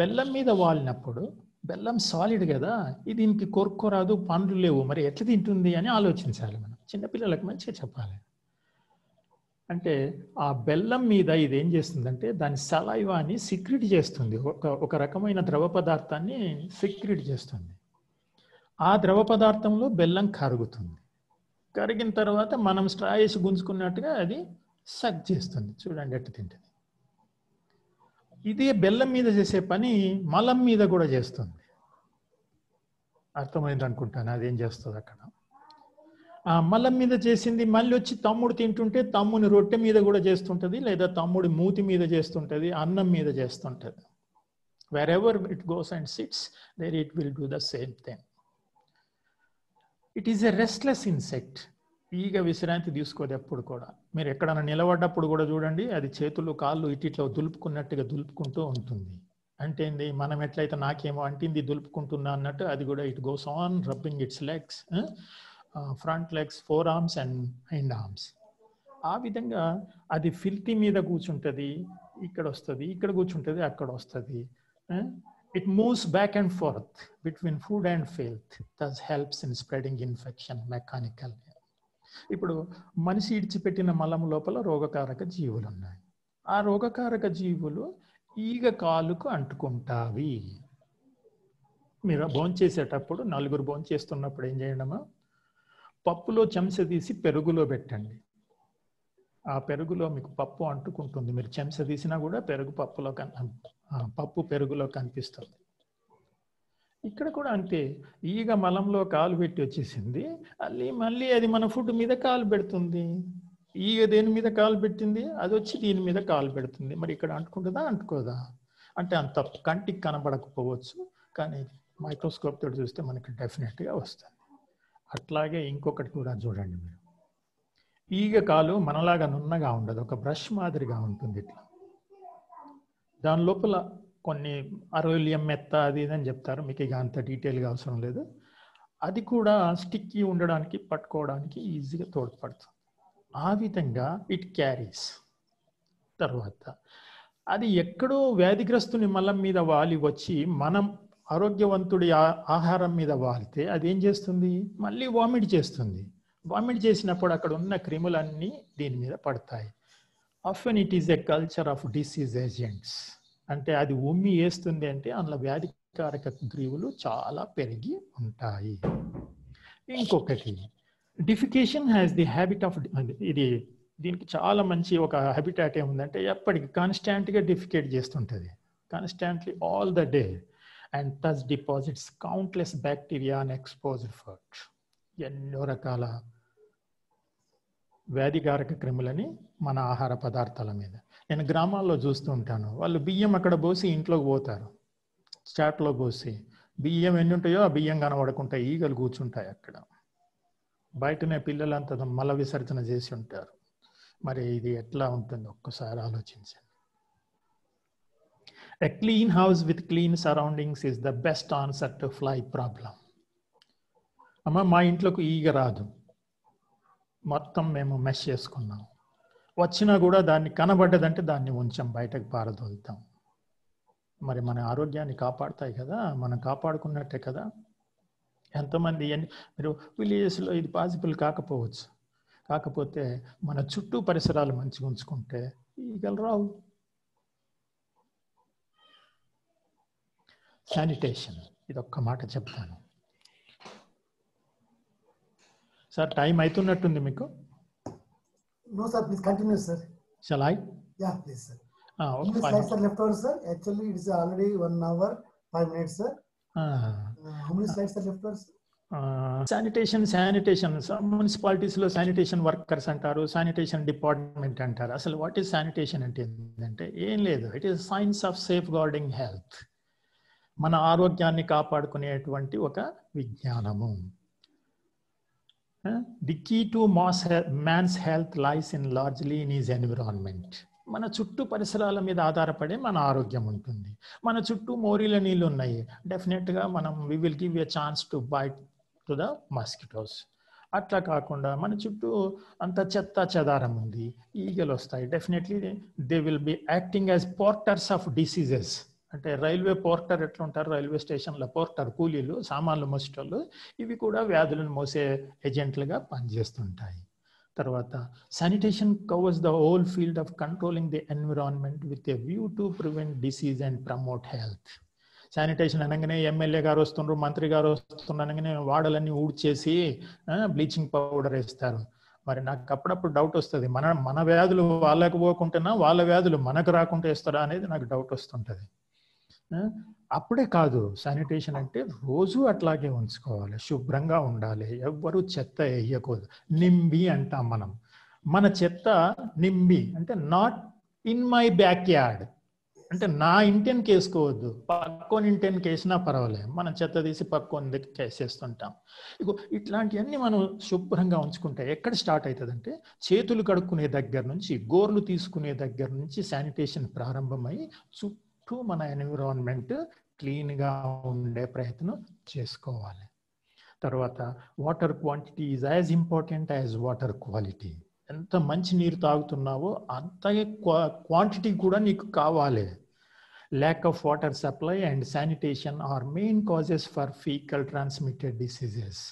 Speaker 2: బెల్లం మీద వాలినప్పుడు బెల్లం సాలిడ్ కదా ఇది దీనికి కోరుకోరాదు పండ్లు లేవు మరి ఎట్లా తింటుంది అని ఆలోచించాలి మనం చిన్నపిల్లలకు మంచిగా చెప్పాలి అంటే ఆ బెల్లం మీద ఇది ఏం చేస్తుందంటే దాని సలైవాని సిక్రిట్ చేస్తుంది ఒక ఒక రకమైన ద్రవ పదార్థాన్ని సిక్రిట్ చేస్తుంది ఆ ద్రవ పదార్థంలో బెల్లం కరుగుతుంది కరిగిన తర్వాత మనం స్ట్రా గుంజుకున్నట్టుగా అది సగ్ చేస్తుంది చూడండి ఎట్టు తింటుంది ఇది బెల్లం మీద చేసే పని మలం మీద కూడా చేస్తుంది అర్థమైంది అనుకుంటాను అదేం చేస్తుంది అక్కడ ఆ మలం మీద చేసింది మళ్ళీ వచ్చి తమ్ముడు తింటుంటే తమ్ముని రొట్టె మీద కూడా చేస్తుంటుంది లేదా తమ్ముడి మూతి మీద చేస్తుంటుంది అన్నం మీద చేస్తుంటుంది wherever it goes and sits there it will do the same thing it is a restless insect ఈగ విశ్రాంతి తీసుకోదు ఎప్పుడు కూడా మీరు ఎక్కడైనా నిలబడ్డప్పుడు కూడా చూడండి అది చేతులు కాళ్ళు ఇట్లా దులుపుకున్నట్టుగా దులుపుకుంటూ ఉంటుంది అంటే ఏంది మనం ఎట్లయితే నాకేమో అంటింది దులుపుకుంటున్నా అన్నట్టు అది కూడా it goes on rubbing its legs front legs fore arms and hind arms ఆ విధంగా అది ఫిల్తీ మీద కూర్చుంటుంది ఇక్కడ వస్తుంది ఇక్కడ కూర్చుంటుంది అక్కడ వస్తుంది it moves back and forth between food and filth thus helps in spreading infection mechanical ఇప్పుడు మనిషి ఇడిచిపెట్టిన మలం లోపల రోగకారక జీవులు ఉన్నాయి ఆ రోగకారక జీవులు ఈగ కాలుకు అంటుకుంటావి మీరు భోంచేసేటప్పుడు నలుగురు భోంచేస్తున్నప్పుడు ఏం చేయడమా పప్పులో చెంచ తీసి పెరుగులో పెట్టండి ఆ పెరుగులో మీకు పప్పు అంటుకుంటుంది మీరు చెంచ తీసినా కూడా పెరుగు పప్పులో కన్ పప్పు పెరుగులో కనిపిస్తుంది ఇక్కడ కూడా అంతే ఈగ మలంలో కాలు పెట్టి వచ్చేసింది మళ్ళీ మళ్ళీ అది మన ఫుడ్ మీద కాలు పెడుతుంది ఈగ దేని మీద కాలు పెట్టింది అది వచ్చి దీని మీద కాలు పెడుతుంది మరి ఇక్కడ అంటుకుంటుందా అంటుకోదా అంటే అంత కంటికి కనబడకపోవచ్చు కానీ మైక్రోస్కోప్ తోటి చూస్తే మనకి డెఫినెట్గా వస్తుంది అట్లాగే ఇంకొకటి కూడా చూడండి మీరు ఈగ కాలు మనలాగా నున్నగా ఉండదు ఒక బ్రష్ మాదిరిగా ఉంటుంది ఇట్లా దాని లోపల కొన్ని అరోలియం మెత్త అది ఇదని చెప్తారు మీకు ఇక అంత డీటెయిల్గా అవసరం లేదు అది కూడా స్టిక్కి ఉండడానికి పట్టుకోవడానికి ఈజీగా తోడ్పడుతుంది ఆ విధంగా ఇట్ క్యారీస్ తర్వాత అది ఎక్కడో వ్యాధిగ్రస్తుని మలం మీద వాలి వచ్చి మనం ఆరోగ్యవంతుడి ఆహారం మీద వాలితే అది ఏం చేస్తుంది మళ్ళీ వామిట్ చేస్తుంది వామిట్ చేసినప్పుడు అక్కడ ఉన్న క్రిములన్నీ దీని మీద పడతాయి often it is a culture of disease agents అంటే అది ఉమ్మి వేస్తుంది అంటే అందులో వ్యాధికారక గ్రీవులు చాలా పెరిగి ఉంటాయి ఇంకొకటి defecation has the habit of ఇది దీనికి చాలా మంచి ఒక హ్యాబిటాట్ ఏముందంటే ఎప్పటికి కాన్స్టాంట్గా డిఫికేట్ చేస్తుంటుంది constantly all the day and touch deposits countless bacteria and exposed further ఎన్నో రకాల వ్యాధికారక క్రిములని మన ఆహార పదార్థాల మీద నేను గ్రామాల్లో చూస్తూ ఉంటాను వాళ్ళు బియ్యం అక్కడ పోసి ఇంట్లోకి పోతారు స్టాట్లో పోసి బియ్యం ఎన్ని ఉంటాయో ఆ బియ్యం కనబడకుంటాయి ఈగలు కూర్చుంటాయి అక్కడ బయటనే పిల్లలంతా మల విసర్జన చేసి ఉంటారు మరి ఇది ఎట్లా ఉంటుంది ఒక్కసారి ఆలోచించండి a clean house with clean surroundings is the best answer to fly problem అమ్మ మా ఇంట్లోకి ఈగ రాదు మొత్తం మేము మెష్ చేసుకున్నాము వచ్చినా కూడా దాన్ని కనబడ్డదంటే దాన్ని ఉంచాం బయటకు పారదోలుతాం మరి మన ఆరోగ్యాన్ని కాపాడుతాయి కదా మనం కాపాడుకున్నట్టే కదా ఎంతమంది మీరు విలేజెస్లో ఇది పాసిబుల్ కాకపోవచ్చు కాకపోతే మన చుట్టూ పరిసరాలు మంచిగా ఉంచుకుంటే ఈగలు శానిటేషన్ ఇది ఒక్క మాట చెప్తాను సార్ టైం అవుతున్నట్టుంది మీకు
Speaker 1: No, sir. Please continue, sir. Shall I? Yeah, please, sir. Ah, okay, English slides left over, sir. Actually, it is already one hour, five minutes, sir. Ah. Uh, how many slides are left over, sir?
Speaker 2: Sanitation sanitation మున్సిపాలిటీస్లో sanitation workers అంటారు sanitation department అంటారు అసలు what is sanitation అంటే ఏంటంటే ఏం లేదు it is science of safeguarding health మన ఆరోగ్యాన్ని కాపాడుకునేటువంటి ఒక విజ్ఞానము the key to mass man's health lies in largely in his environment మన చుట్టూ పరిసరాల మీద ఆధారపడే మన ఆరోగ్యం ఉంటుంది మన చుట్టూ మోరీల నీళ్ళు ఉన్నాయి డెఫినెట్గా మనం we will give a chance to bite to the mosquitoes అట్లా కాకుండా మన చుట్టూ అంత చెత్త చెదారం ఉంది ఈగలు వస్తాయి definitely they will be acting as porters of diseases అంటే రైల్వే పోర్టర్ ఎట్లుంటారు రైల్వే స్టేషన్ల పోర్టర్ కూలీలు సామాన్లు మోసేటోళ్ళు ఇవి కూడా వ్యాధులను మోసే ఏజెంట్లుగా పనిచేస్తుంటాయి తర్వాత sanitation covers the whole field of controlling the environment with a view to prevent disease and promote health sanitation అనగానే ఎమ్మెల్యే గారు వస్తుండ్రు మంత్రి గారు వస్తుండ్రు అనగానే వాడలన్నీ ఊడ్చేసి బ్లీచింగ్ పౌడర్ వేస్తారు మరి నాకు అప్పుడప్పుడు డౌట్ వస్తుంది మన మన వ్యాధులు వాళ్ళకు పోకుంటున్నా వాళ్ళ వ్యాధులు మనకు రాకుండా వేస్తారా అనేది నాకు డౌట్ వస్తుంటుంది అప్పుడే కాదు శానిటేషన్ అంటే రోజు అట్లాగే ఉంచుకోవాలి శుభ్రంగా ఉండాలి ఎవ్వరూ చెత్త వేయకూడదు నింబి అంటాం మనం మన చెత్త నింబి అంటే not in my backyard అంటే నా ఇంటిని కేసుకోవద్దు పక్కోని ఇంటిని కేసినా పర్వాలేదు మనం చెత్త తీసి పక్కోని కేసేస్తుంటాం ఇగో ఇట్లాంటివన్నీ మనం శుభ్రంగా ఉంచుకుంటే ఎక్కడ స్టార్ట్ అవుతుందంటే చేతులు కడుక్కునే దగ్గర నుంచి గోర్లు తీసుకునే దగ్గర నుంచి శానిటేషన్ ప్రారంభమై చుట్టూ వరకు మన ఎన్విరాన్మెంట్ క్లీన్గా ఉండే ప్రయత్నం చేసుకోవాలి తర్వాత water quantity is as important as water quality ఎంత మంచి నీరు తాగుతున్నావో అంతగే క్వాంటిటీ కూడా నీకు కావాలి lack of water supply and sanitation are main causes for faecal transmitted diseases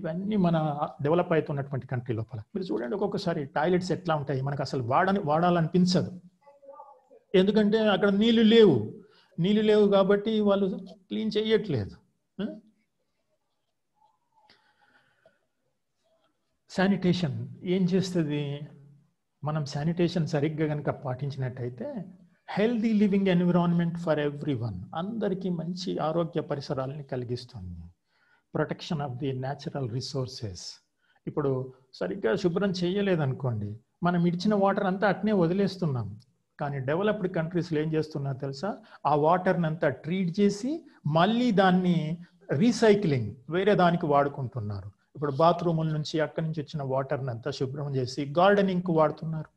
Speaker 2: ఇవన్నీ మన డెవలప్ అవుతున్నటువంటి కంట్రీ లోపల మీరు చూడండి ఒక్కొక్కసారి టాయిలెట్స్ ఎట్లా ఉంటాయి మనకు అసలు వాడని వాడాలనిపించదు ఎందుకంటే అక్కడ నీళ్లు లేవు నీళ్లు లేవు కాబట్టి వాళ్ళు క్లీన్ చేయట్లేదు శానిటేషన్ ఏం చేస్తుంది మనం శానిటేషన్ సరిగ్గా కనుక పాటించినట్టయితే healthy living environment for everyone అందరికీ మంచి ఆరోగ్య పరిసరాలని కలిగిస్తుంది protection of the natural resources ఇప్పుడు సరిగ్గా శుభ్రం చేయలేదనుకోండి మనం ఇచ్చిన వాటర్ అంతా అట్నే వదిలేస్తున్నాం కానీ డెవలప్డ్ కంట్రీస్లో ఏం చేస్తున్నా తెలుసా ఆ వాటర్ని అంతా ట్రీట్ చేసి మళ్ళీ దాన్ని రీసైక్లింగ్ వేరే దానికి వాడుకుంటున్నారు ఇప్పుడు బాత్రూముల నుంచి అక్కడి నుంచి వచ్చిన వాటర్ని అంతా శుభ్రం చేసి గార్డెనింగ్కు వాడుతున్నారు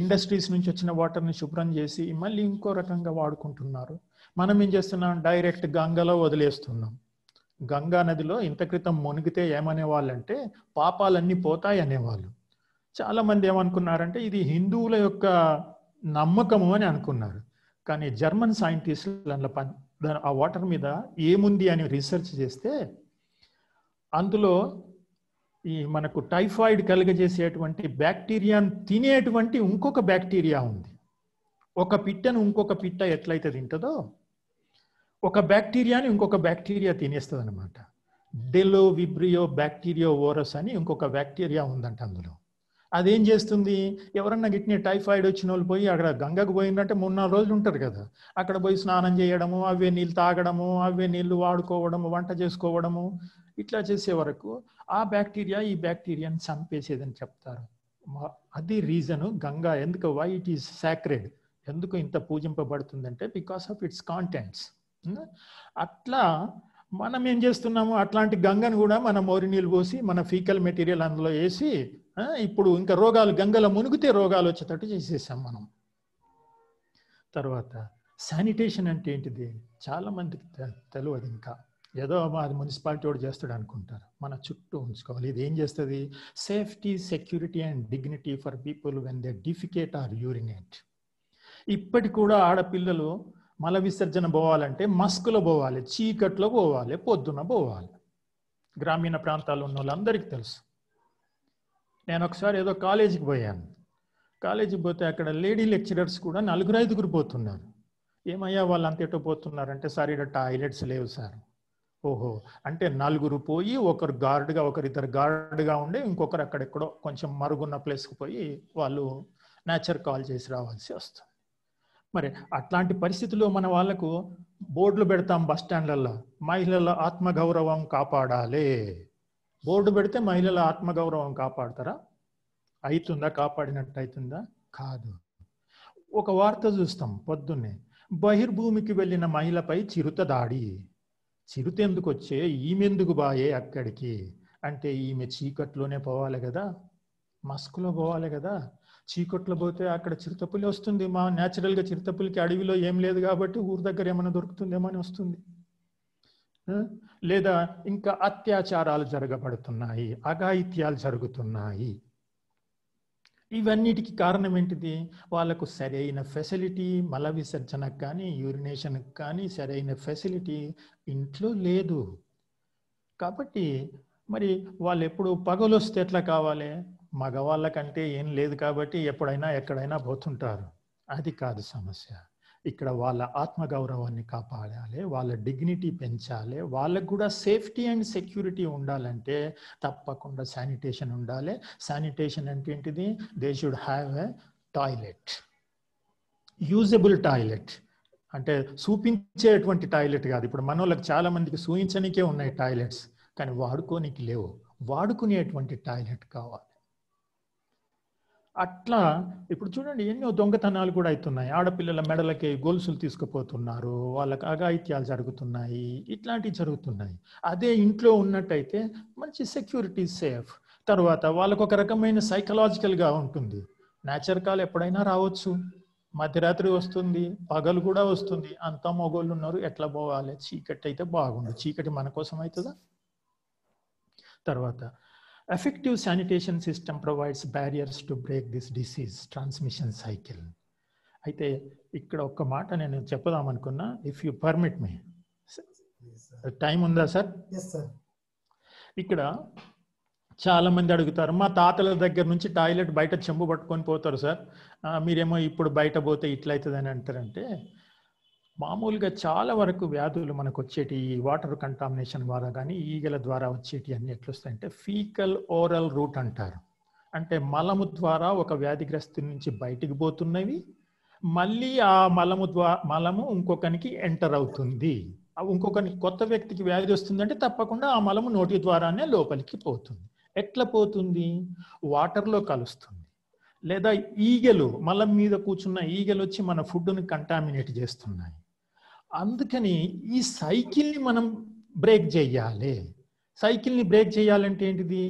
Speaker 2: ఇండస్ట్రీస్ నుంచి వచ్చిన వాటర్ని శుభ్రం చేసి మళ్ళీ ఇంకో రకంగా వాడుకుంటున్నారు మనం ఏం చేస్తున్నాం డైరెక్ట్ గంగలో వదిలేస్తున్నాం గంగా నదిలో ఇంత క్రితం మునిగితే ఏమనేవాళ్ళంటే పాపాలన్నీ పోతాయి అనేవాళ్ళు చాలా మంది ఏమనుకున్నారంటే ఇది హిందువుల యొక్క నమ్మకము అని అనుకున్నారు కానీ జర్మన్ సైంటిస్టులు దానిలో పని దాని ఆ వాటర్ మీద ఏముంది అని రీసెర్చ్ చేస్తే అందులో ఈ మనకు టైఫాయిడ్ కలుగజేసేటువంటి బ్యాక్టీరియాను తినేటువంటి ఇంకొక బ్యాక్టీరియా ఉంది ఒక పిట్టను ఇంకొక పిట్ట ఎట్లయితే తింటుందో ఒక బ్యాక్టీరియాని ఇంకొక బ్యాక్టీరియా తినేస్తుంది అనమాట డెలో విబ్రియో బ్యాక్టీరియో ఓరస్ అని ఇంకొక బ్యాక్టీరియా ఉందంట అందులో అదేం చేస్తుంది ఎవరన్నా గిట్ని టైఫాయిడ్ వచ్చిన వాళ్ళు పోయి అక్కడ గంగకు పోయిందంటే మూడు నాలుగు రోజులు ఉంటారు కదా అక్కడ పోయి స్నానం చేయడము అవే నీళ్ళు తాగడము అవే నీళ్ళు వాడుకోవడము వంట చేసుకోవడము ఇట్లా చేసే వరకు ఆ బ్యాక్టీరియా ఈ బ్యాక్టీరియాని చంపేసేదని చెప్తారు అది రీజను గంగా ఎందుకు వై ఇట్ ఈస్ సాక్రెడ్ ఎందుకు ఇంత పూజింపబడుతుందంటే బికాస్ ఆఫ్ ఇట్స్ కాంటెంట్స్ అట్లా మనం ఏం చేస్తున్నాము అట్లాంటి గంగను కూడా మన మోరి నీళ్ళు పోసి మన ఫీకల్ మెటీరియల్ అందులో వేసి ఇప్పుడు ఇంకా రోగాలు గంగల మునిగితే రోగాలు వచ్చేటట్టు చేసేసాం మనం తర్వాత శానిటేషన్ అంటే ఏంటిది చాలామందికి తెలియదు ఇంకా ఏదో అది మున్సిపాలిటీ వాడు చేస్తాడు అనుకుంటారు మన చుట్టూ ఉంచుకోవాలి ఇది ఏం చేస్తుంది safety security and dignity for people when they defecate or urinate ఇప్పటి కూడా ఆడపిల్లలు మల విసర్జన పోవాలంటే మస్కులో పోవాలి చీకట్లో పోవాలి పొద్దున పోవాలి గ్రామీణ ప్రాంతాల్లో ఉన్న వాళ్ళందరికీ తెలుసు నేను ఒకసారి ఏదో కాలేజీకి పోయాను కాలేజీకి పోతే అక్కడ లేడీ లెక్చరర్స్ కూడా నలుగురు ఐదుగురు పోతున్నారు ఏమయ్యా వాళ్ళు పోతున్నారు పోతున్నారంటే సార్ ఇక్కడ టాయిలెట్స్ లేవు సార్ ఓహో అంటే నలుగురు పోయి ఒకరు గార్డ్గా ఒకరిద్దరు గార్డ్గా ఉండి ఇంకొకరు అక్కడెక్కడో కొంచెం మరుగున్న ప్లేస్కి పోయి వాళ్ళు నేచర్ కాల్ చేసి రావాల్సి వస్తుంది మరి అట్లాంటి పరిస్థితుల్లో మన వాళ్లకు బోర్డులు పెడతాం బస్ స్టాండ్లలో మహిళల ఆత్మగౌరవం కాపాడాలి బోర్డు పెడితే మహిళల ఆత్మగౌరవం కాపాడతారా అవుతుందా కాపాడినట్టు అవుతుందా కాదు ఒక వార్త చూస్తాం పొద్దున్నే బహిర్భూమికి వెళ్ళిన మహిళపై చిరుత దాడి చిరుత ఎందుకు వచ్చే ఈమెందుకు బాయే అక్కడికి అంటే ఈమె చీకట్లోనే పోవాలి కదా మస్కులో పోవాలి కదా చీకట్లో పోతే అక్కడ చిరుతపులి వస్తుంది మా న్యాచురల్గా చిరుతపులికి అడవిలో ఏం లేదు కాబట్టి ఊరి దగ్గర ఏమైనా దొరుకుతుందేమో అని వస్తుంది లేదా ఇంకా అత్యాచారాలు జరగబడుతున్నాయి అఘాయిత్యాలు జరుగుతున్నాయి ఇవన్నిటికి కారణం ఏంటిది వాళ్ళకు సరైన ఫెసిలిటీ మల విసర్జనకు కానీ యూరినేషన్కి కానీ సరైన ఫెసిలిటీ ఇంట్లో లేదు కాబట్టి మరి వాళ్ళు ఎప్పుడు పగలు వస్తే ఎట్లా కావాలి మగవాళ్ళకంటే ఏం లేదు కాబట్టి ఎప్పుడైనా ఎక్కడైనా పోతుంటారు అది కాదు సమస్య ఇక్కడ వాళ్ళ ఆత్మగౌరవాన్ని కాపాడాలి వాళ్ళ డిగ్నిటీ పెంచాలి వాళ్ళకు కూడా సేఫ్టీ అండ్ సెక్యూరిటీ ఉండాలంటే తప్పకుండా శానిటేషన్ ఉండాలి శానిటేషన్ అంటే ఏంటిది they should have a toilet usable toilet అంటే చూపించేటువంటి టాయిలెట్ కాదు ఇప్పుడు మనోళ్ళకి చాలా మందికి చూపించనికే ఉన్నాయి టాయిలెట్స్ కానీ వాడుకోనికి లేవు వాడుకునేటువంటి టాయిలెట్ కావాలి అట్లా ఇప్పుడు చూడండి ఎన్నో దొంగతనాలు కూడా అవుతున్నాయి ఆడపిల్లల మెడలకి గొలుసులు తీసుకుపోతున్నారు వాళ్ళకి అఘాయిత్యాలు జరుగుతున్నాయి ఇట్లాంటివి జరుగుతున్నాయి అదే ఇంట్లో ఉన్నట్టయితే మంచి సెక్యూరిటీ సేఫ్ తర్వాత వాళ్ళకు ఒక రకమైన సైకలాజికల్గా ఉంటుంది నేచర్ కాల్ ఎప్పుడైనా రావచ్చు మధ్యరాత్రి వస్తుంది పగలు కూడా వస్తుంది అంతా మగోళ్ళు ఉన్నారు ఎట్లా పోవాలి చీకటి అయితే బాగుండు చీకటి మన కోసం అవుతుందా తర్వాత Effective sanitation system provides barriers to break this disease transmission cycle. అయితే ఇక్కడ ఒక్క మాట నేను చెప్పుదాం అనుకున్నా if you permit me time ఉందా సార్ ఇక్కడ చాలా మంది అడుగుతారు మా తాతల దగ్గర నుంచి టాయిలెట్ బయట చెంబు పట్టుకొని పోతారు సార్ మీరేమో ఇప్పుడు బయట పోతే ఇట్లయితుంది అని అంటారంటే మామూలుగా చాలా వరకు వ్యాధులు మనకు వచ్చేటి వాటర్ కంటామినేషన్ ద్వారా కానీ ఈగల ద్వారా వచ్చేటి అన్ని ఎట్లొస్తాయంటే ఫీకల్ ఓరల్ రూట్ అంటారు అంటే మలము ద్వారా ఒక వ్యాధిగ్రస్తు నుంచి బయటికి పోతున్నవి మళ్ళీ ఆ మలము ద్వారా మలము ఇంకొకరికి ఎంటర్ అవుతుంది ఇంకొకరికి కొత్త వ్యక్తికి వ్యాధి వస్తుందంటే తప్పకుండా ఆ మలము నోటి ద్వారానే లోపలికి పోతుంది ఎట్లా పోతుంది వాటర్లో కలుస్తుంది లేదా ఈగలు మలం మీద కూర్చున్న ఈగలు వచ్చి మన ఫుడ్ని కంటామినేట్ చేస్తున్నాయి అందుకని ఈ సైకిల్ని మనం బ్రేక్ చేయాలి సైకిల్ని బ్రేక్ చేయాలంటే ఏంటిది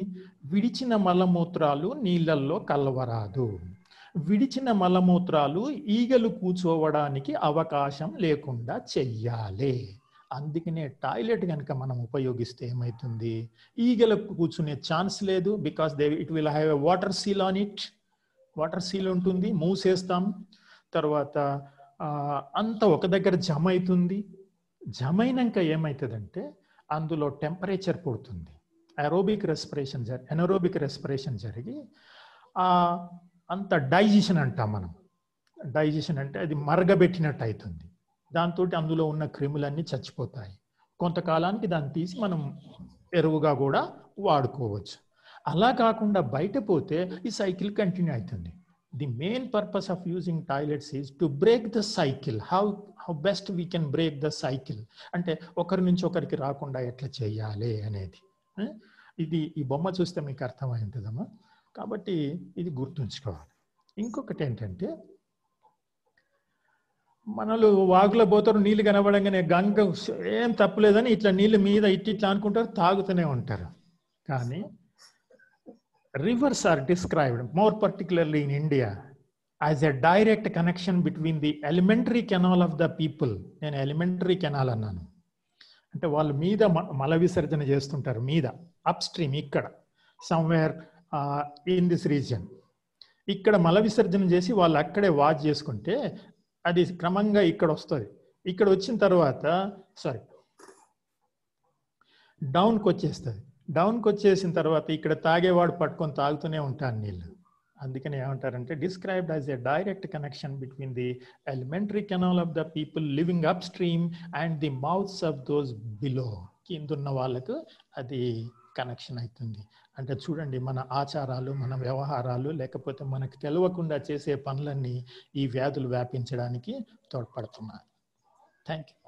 Speaker 2: విడిచిన మలమూత్రాలు నీళ్ళల్లో కలవరాదు విడిచిన మలమూత్రాలు ఈగలు కూర్చోవడానికి అవకాశం లేకుండా చెయ్యాలి అందుకనే టాయిలెట్ కనుక మనం ఉపయోగిస్తే ఏమవుతుంది ఈగలకు కూర్చునే ఛాన్స్ లేదు because they it will have a water seal on it water seal ఉంటుంది మూసేస్తాం తర్వాత అంత ఒక దగ్గర జమ అవుతుంది జమ అయినాక ఏమవుతుందంటే అందులో టెంపరేచర్ పుడుతుంది అరోబిక్ రెస్పిరేషన్ జరి ఎనరోబిక్ రెస్పిరేషన్ జరిగి అంత డైజెషన్ అంటాం మనం డైజెషన్ అంటే అది మరగబెట్టినట్టు అవుతుంది దాంతో అందులో ఉన్న క్రిములన్నీ చచ్చిపోతాయి కొంతకాలానికి దాన్ని తీసి మనం ఎరువుగా కూడా వాడుకోవచ్చు అలా కాకుండా బయట పోతే ఈ సైకిల్ కంటిన్యూ అవుతుంది the main purpose of using toilets is to break the cycle how how best we can break the cycle అంటే ఒకరి నుంచి ఒకరికి రాకుండా ఎట్లా చేయాలి అనేది ఇది ఈ బొమ్మ చూస్తే మీకు అర్థమైందమ్మా కాబట్టి ఇది గుర్తుంచుకోవాలి ఇంకొకటి ఏంటంటే మనలు వాగులో పోతారు నీళ్ళు కనబడంగానే గంగ ఏం తప్పలేదని ఇట్లా నీళ్ళు మీద ఇట్టి ఇట్లా అనుకుంటారు తాగుతూనే ఉంటారు కానీ rivers are described, more particularly in India, as a direct connection between the elementary canal of the people. నేను ఎలిమెంటరీ కెనాల్ అన్నాను అంటే వాళ్ళు మీద మల విసర్జన చేస్తుంటారు మీద అప్ స్ట్రీమ్ ఇక్కడ సమ్వేర్ ఇన్ దిస్ రీజియన్ ఇక్కడ మల విసర్జన చేసి వాళ్ళు అక్కడే వాచ్ చేసుకుంటే అది క్రమంగా ఇక్కడ వస్తుంది ఇక్కడ వచ్చిన తర్వాత సారీ డౌన్కి వచ్చేస్తుంది డౌన్కి వచ్చేసిన తర్వాత ఇక్కడ తాగేవాడు పట్టుకొని తాగుతూనే ఉంటాను నీళ్ళు అందుకని ఏమంటారంటే described as a direct connection between the alimentary canal of the people living upstream and the mouths of those below ఉన్న వాళ్ళకు అది కనెక్షన్ అవుతుంది అంటే చూడండి మన ఆచారాలు మన వ్యవహారాలు లేకపోతే మనకు తెలియకుండా చేసే పనులన్నీ ఈ వ్యాధులు వ్యాపించడానికి తోడ్పడుతున్నాయి థ్యాంక్ యూ